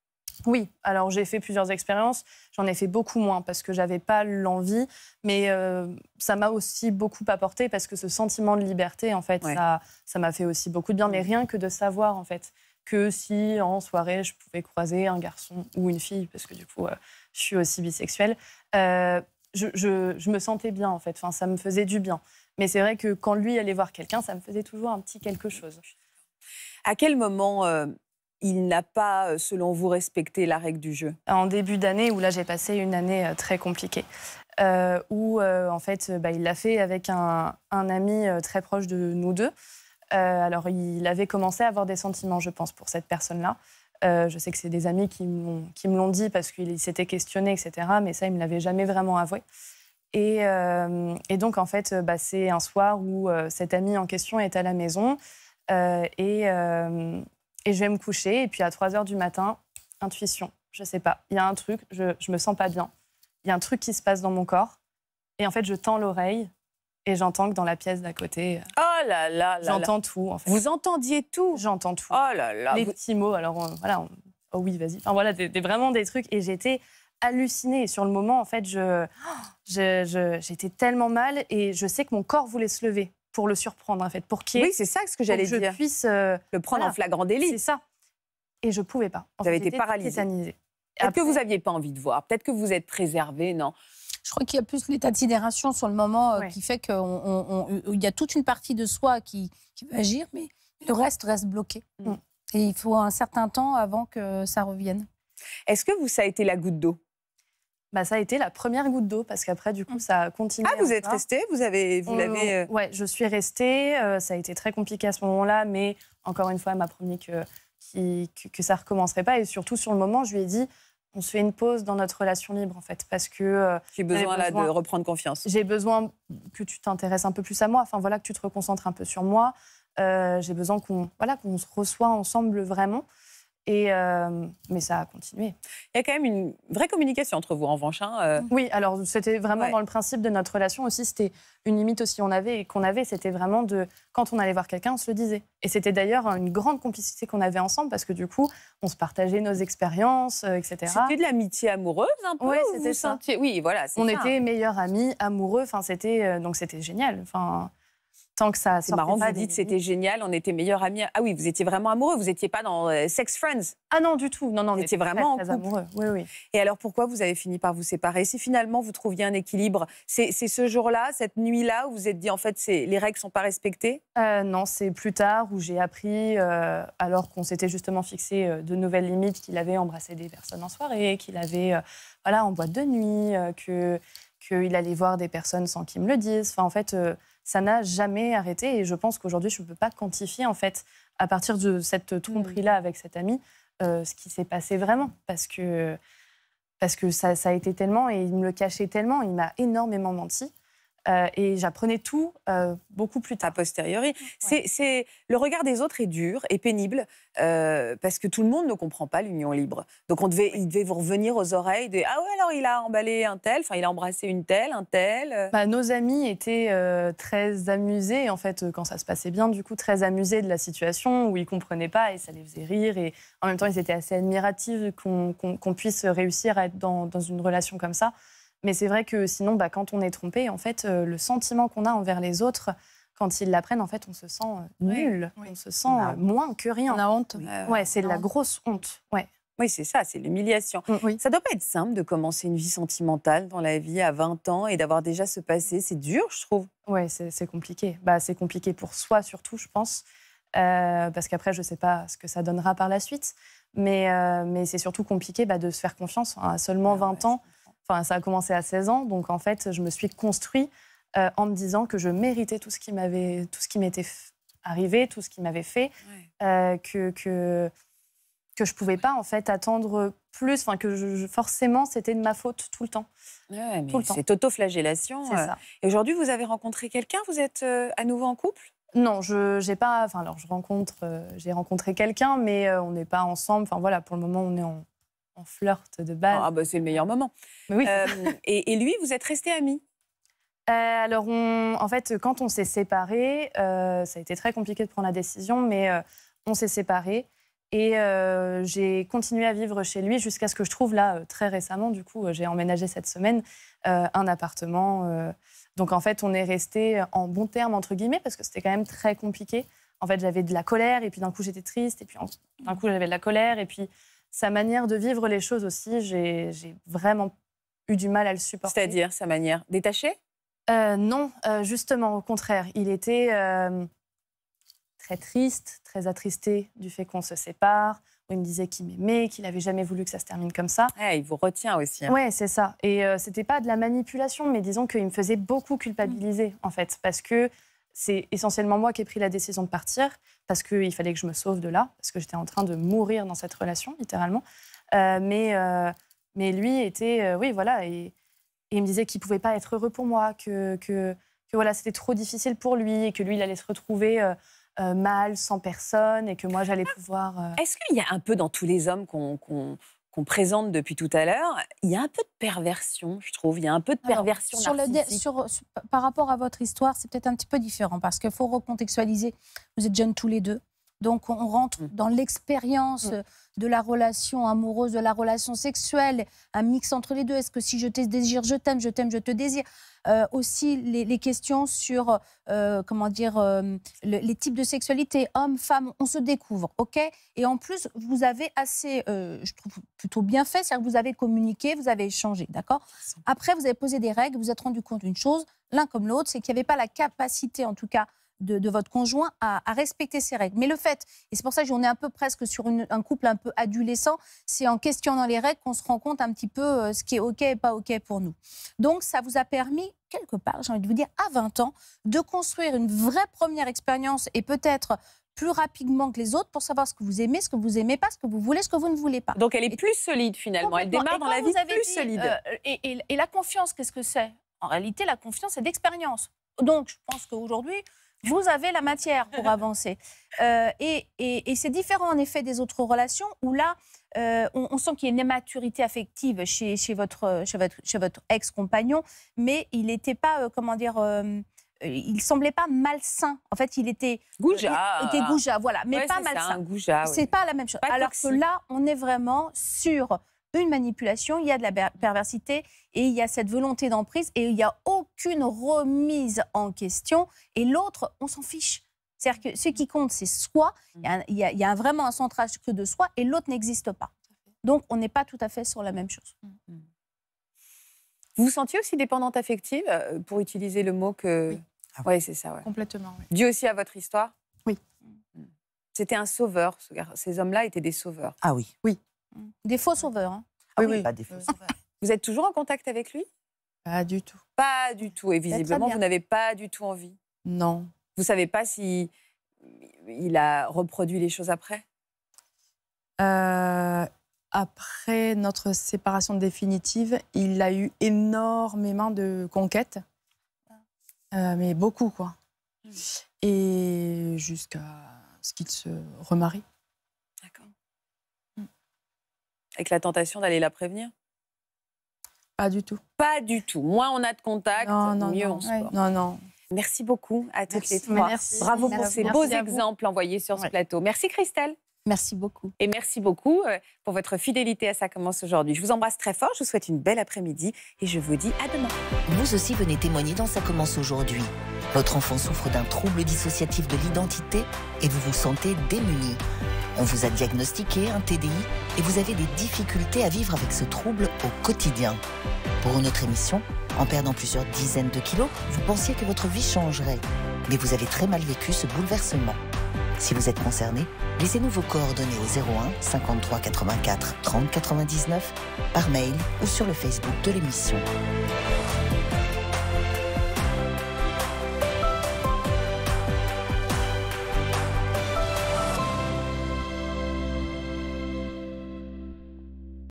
oui, alors j'ai fait plusieurs expériences, j'en ai fait beaucoup moins parce que je n'avais pas l'envie, mais euh, ça m'a aussi beaucoup apporté parce que ce sentiment de liberté, en fait, ça m'a fait aussi beaucoup de bien, mais rien que de savoir, en fait, que si en soirée je pouvais croiser un garçon ou une fille, parce que du coup, euh, je suis aussi bisexuelle, euh, je, me sentais bien en fait. ça me faisait du bien. Mais c'est vrai que quand lui allait voir quelqu'un, ça me faisait toujours un petit quelque chose. À quel moment euh, il n'a pas, selon vous, respecté la règle du jeu En début d'année, où là j'ai passé une année très compliquée. où en fait, bah, il l'a fait avec un ami très proche de nous deux. Euh, alors, il avait commencé à avoir des sentiments, je pense, pour cette personne-là. Euh, je sais que c'est des amis qui, me l'ont dit parce qu'il s'était questionné, etc. Mais ça, il ne me l'avait jamais vraiment avoué. Et, euh, donc, en fait, bah, c'est un soir où cet ami en question est à la maison et, et, je vais me coucher. Et puis, à 3 heures du matin, intuition, je ne sais pas, il y a un truc, je ne me sens pas bien. Il y a un truc qui se passe dans mon corps. Et en fait, je tends l'oreille et j'entends que dans la pièce d'à côté. Euh, oh là là, là J'entends tout, en fait. Vous entendiez tout J'entends tout. Oh là là Les petits mots, alors voilà, oh oui, vas-y. Enfin voilà, des, vraiment des trucs. Et j'étais hallucinée. Et sur le moment, en fait, je, j'étais tellement mal et je sais que mon corps voulait se lever pour le surprendre, en fait. Pour qu'il Oui, c'est ça ce que j'allais dire. je puisse. Euh, le prendre en flagrant délit. C'est ça. Et je pouvais pas. vous avez été paralysée. Tétanisée. Peut-être que vous n'aviez pas envie de voir, peut-être que vous êtes préservé, non je crois qu'il y a plus l'état de sidération sur le moment euh, qui fait qu'il euh, y a toute une partie de soi qui, qui agir, mais le reste reste bloqué. Mm. Mm. Et il faut un certain temps avant que ça revienne. Est-ce que vous, ça a été la goutte d'eau bah, ça a été la première goutte d'eau parce qu'après du coup mm. ça a continué. Ah vous êtes restée, vous avez, vous l'avez. Euh ouais, je suis restée. ça a été très compliqué à ce moment-là, mais encore une fois, elle m'a promis que, ça que, que ça recommencerait pas et surtout sur le moment, je lui ai dit on se fait une pause dans notre relation libre, en fait, parce que... Euh, j'ai besoin, là, de reprendre confiance. J'ai besoin que tu t'intéresses un peu plus à moi, enfin, voilà, que tu te reconcentres un peu sur moi. Euh, j'ai besoin qu'on voilà, qu'on se reçoit ensemble vraiment. Et euh, mais ça a continué. Il y a quand même une vraie communication entre vous, en revanche. Hein, euh. Oui, alors c'était vraiment dans le principe de notre relation aussi. C'était une limite aussi avait qu'on avait. C'était vraiment de quand on allait voir quelqu'un, on se le disait. Et c'était d'ailleurs une grande complicité qu'on avait ensemble parce que du coup, on se partageait nos expériences, euh, etc. C'était de l'amitié amoureuse un peu. Oui, c'était. Oui, voilà. On était meilleurs amis, amoureux. Enfin, c'était donc c'était génial. Enfin tant que ça C'est marrant, pas vous dites c'était génial, on était meilleurs amis. Ah oui, vous étiez vraiment amoureux, vous n'étiez pas dans euh, Sex Friends. Ah non, du tout. Non, non, vous étiez vraiment amoureux. Et alors pourquoi vous avez fini par vous séparer Si finalement vous trouviez un équilibre, c'est ce jour-là, cette nuit-là, où vous vous êtes dit en fait les règles sont pas respectées euh, Non, c'est plus tard où j'ai appris, euh, alors qu'on s'était justement fixé de nouvelles limites, qu'il avait embrassé des personnes en soirée, qu'il avait voilà, en boîte de nuit, qu'il allait voir des personnes sans qu'ils me le disent. Enfin, en fait, ça n'a jamais arrêté. Et je pense qu'aujourd'hui, je ne peux pas quantifier, en fait, à partir de cette tromperie-là mm. avec cet ami, euh, ce qui s'est passé vraiment. Parce que, ça, ça, a été tellement, et il me le cachait tellement, il m'a énormément menti. Euh, et j'apprenais tout euh, beaucoup plus tard. A posteriori. C'est, le regard des autres est dur et pénible euh, parce que tout le monde ne comprend pas l'union libre. Donc il devait vous revenir aux oreilles Ah ouais, alors il a emballé un tel, enfin il a embrassé une telle, un tel. Bah, nos amis étaient très amusés, en fait, quand ça se passait bien, du coup, très amusés de la situation où ils ne comprenaient pas et ça les faisait rire. Et en même temps, ils étaient assez admiratifs qu'on, puisse réussir à être dans une relation comme ça. Mais c'est vrai que sinon, bah, quand on est trompé, en fait, euh, le sentiment qu'on a envers les autres, quand ils l'apprennent, en fait, on se sent euh, nul, on se sent euh, moins que rien. On a honte. ouais, c'est de la grosse honte. Ouais. Oui, c'est ça, c'est l'humiliation. Ça mm, Ça doit pas être simple de commencer une vie sentimentale dans la vie à 20 ans et d'avoir déjà ce passé. C'est dur, je trouve. Oui, c'est compliqué. Bah, c'est compliqué pour soi surtout, je pense. parce qu'après, je ne sais pas ce que ça donnera par la suite. Mais, mais c'est surtout compliqué bah, de se faire confiance à seulement 20 ah ans. Enfin, ça a commencé à 16 ans, donc en fait, je me suis construit euh, en me disant que je méritais tout ce qui m'avait, tout ce qui m'était arrivé, tout ce qui m'avait fait, euh, que, que que je pouvais ah pas en fait attendre plus, enfin que forcément c'était de ma faute tout le temps. Ouais, mais c'est euh, auto-flagellation. Et aujourd'hui, vous avez rencontré quelqu'un Vous êtes à nouveau en couple Non, je j'ai pas. Enfin alors je rencontre, j'ai rencontré quelqu'un, mais on n'est pas ensemble. Enfin voilà, pour le moment on est en, on flirte de base. Ah, bah, c'est le meilleur moment. Euh, *laughs* et, lui, vous êtes resté amis euh, Alors, en fait, quand on s'est séparés, euh, ça a été très compliqué de prendre la décision, mais on s'est séparés. Et j'ai continué à vivre chez lui jusqu'à ce que je trouve là, très récemment, du coup, j'ai emménagé cette semaine, un appartement. donc, en fait, on est resté en bon terme, entre guillemets, parce que c'était quand même très compliqué. En fait, j'avais de la colère, et puis d'un coup, j'étais triste, et puis d'un coup, j'avais de la colère, et puis sa manière de vivre les choses aussi, j'ai vraiment eu du mal à le supporter. C'est-à-dire sa manière détachée euh, Non, euh, justement, au contraire. Il était euh, très triste, très attristé du fait qu'on se sépare. il me disait qu'il m'aimait, qu'il n'avait jamais voulu que ça se termine comme ça. Ah, il vous retient aussi. Hein. ouais Oui, c'est ça. Et c'était pas de la manipulation, mais disons qu'il me faisait beaucoup culpabiliser, en fait, parce que c'est essentiellement moi qui ai pris la décision de partir parce qu'il fallait que je me sauve de là, parce que j'étais en train de mourir dans cette relation, littéralement. Euh, mais, euh, mais lui était, euh, oui, voilà, et, il me disait qu'il ne pouvait pas être heureux pour moi, que, que, voilà, c'était trop difficile pour lui et que lui, il allait se retrouver. mal, sans personne, et que moi j'allais pouvoir. Est-ce qu'il y a un peu dans tous les hommes qu'on qu'on présente depuis tout à l'heure, il y a un peu de perversion, je trouve. Il y a un peu de perversion Sur le, sur, euh, par rapport à votre histoire, c'est peut-être un petit peu différent parce qu'il faut recontextualiser. Vous êtes jeunes tous les deux. Donc on rentre mm. dans l'expérience mm. de la relation amoureuse, de la relation sexuelle, un mix entre les deux. Est-ce que si je te désire, je t'aime, je t'aime, je te désire euh, Aussi les, questions sur, euh, comment dire, euh, les types de sexualité, hommes, femme. on se découvre, ok Et en plus, vous avez assez, je trouve plutôt bien fait, c'est-à-dire que vous avez communiqué, vous avez échangé, d'accord Après, vous avez posé des règles, vous, vous êtes rendu compte d'une chose, l'un comme l'autre, c'est qu'il n'y avait pas la capacité, en tout cas, de, votre conjoint à, respecter ces règles. Mais le fait, et c'est pour ça qu'on est un peu presque sur un couple un peu adolescent, c'est en questionnant les règles qu'on se rend compte un petit peu euh, ce qui est OK et pas OK pour nous. Donc ça vous a permis quelque part, j'ai envie de vous dire, à 20 ans, de construire une vraie première expérience et peut-être plus rapidement que les autres pour savoir ce que vous aimez, ce que vous aimez pas, ce que vous voulez, ce que vous ne voulez pas. Donc elle est plus solide finalement, elle démarre dans la vie plus solide. Euh, et, et la confiance, qu'est-ce que c'est En réalité, la confiance, c'est d'expérience. Donc je pense qu'aujourd'hui, vous avez la matière pour *laughs* avancer. Euh, et, c'est différent en effet des autres relations où là, euh, on, sent qu'il y a une immaturité affective chez, votre, votre, ex-compagnon, mais il n'était pas, euh, comment dire, il semblait pas malsain. En fait, il était goujat. Il était goujat, voilà, mais pas malsain. C'est pas la même chose. Alors que là, on est vraiment sur une manipulation, il y a de la perversité et il y a cette volonté d'emprise et il n'y a aucune remise en question. Et l'autre, on s'en fiche. C'est-à-dire que ce qui compte, c'est soi. Mm. Il y, a, vraiment un centrage que de soi et l'autre n'existe pas. Donc, on n'est pas tout à fait sur la même chose. Mm. Mm. Vous vous sentiez aussi dépendante affective, euh, pour utiliser le mot que... Oui, ah ouais, c'est ça. Complètement. Oui. Dû aussi à votre histoire Oui. C'était un sauveur. Ces hommes-là étaient des sauveurs. Ah oui. Oui. Mm. Des faux sauveurs. Hein. Ah pas des faux *laughs* Vous êtes toujours en contact avec lui Pas du tout. Pas du tout. Et visiblement, vous n'avez pas du tout envie. Non. Vous savez pas si il a reproduit les choses après euh, Après notre séparation définitive, il a eu énormément de conquêtes. Ah. Euh, mais beaucoup, quoi. Mm. Et jusqu'à ce qu'il se remarie. Avec la tentation d'aller la prévenir Pas du tout. Pas du tout. Moins on a de contacts, mieux on se porte. Non, non. Merci beaucoup à toutes les trois. Bravo pour ces beaux exemples envoyés sur ce plateau. Merci Christelle. Merci beaucoup. Et merci beaucoup euh, pour votre fidélité à Ça commence aujourd'hui. Je vous embrasse très fort, je vous souhaite une belle après-midi et je vous dis à demain. Vous aussi venez témoigner dans Ça commence aujourd'hui. Votre enfant souffre d'un trouble dissociatif de l'identité et vous vous sentez démuni. On vous a diagnostiqué un TDI et vous avez des difficultés à vivre avec ce trouble au quotidien. Pour une autre émission, en perdant plusieurs dizaines de kilos, vous pensiez que votre vie changerait. Mais vous avez très mal vécu ce bouleversement. Si vous êtes concerné, laissez-nous vos coordonnées au 01 53 84 30 99 par mail ou sur le Facebook de l'émission.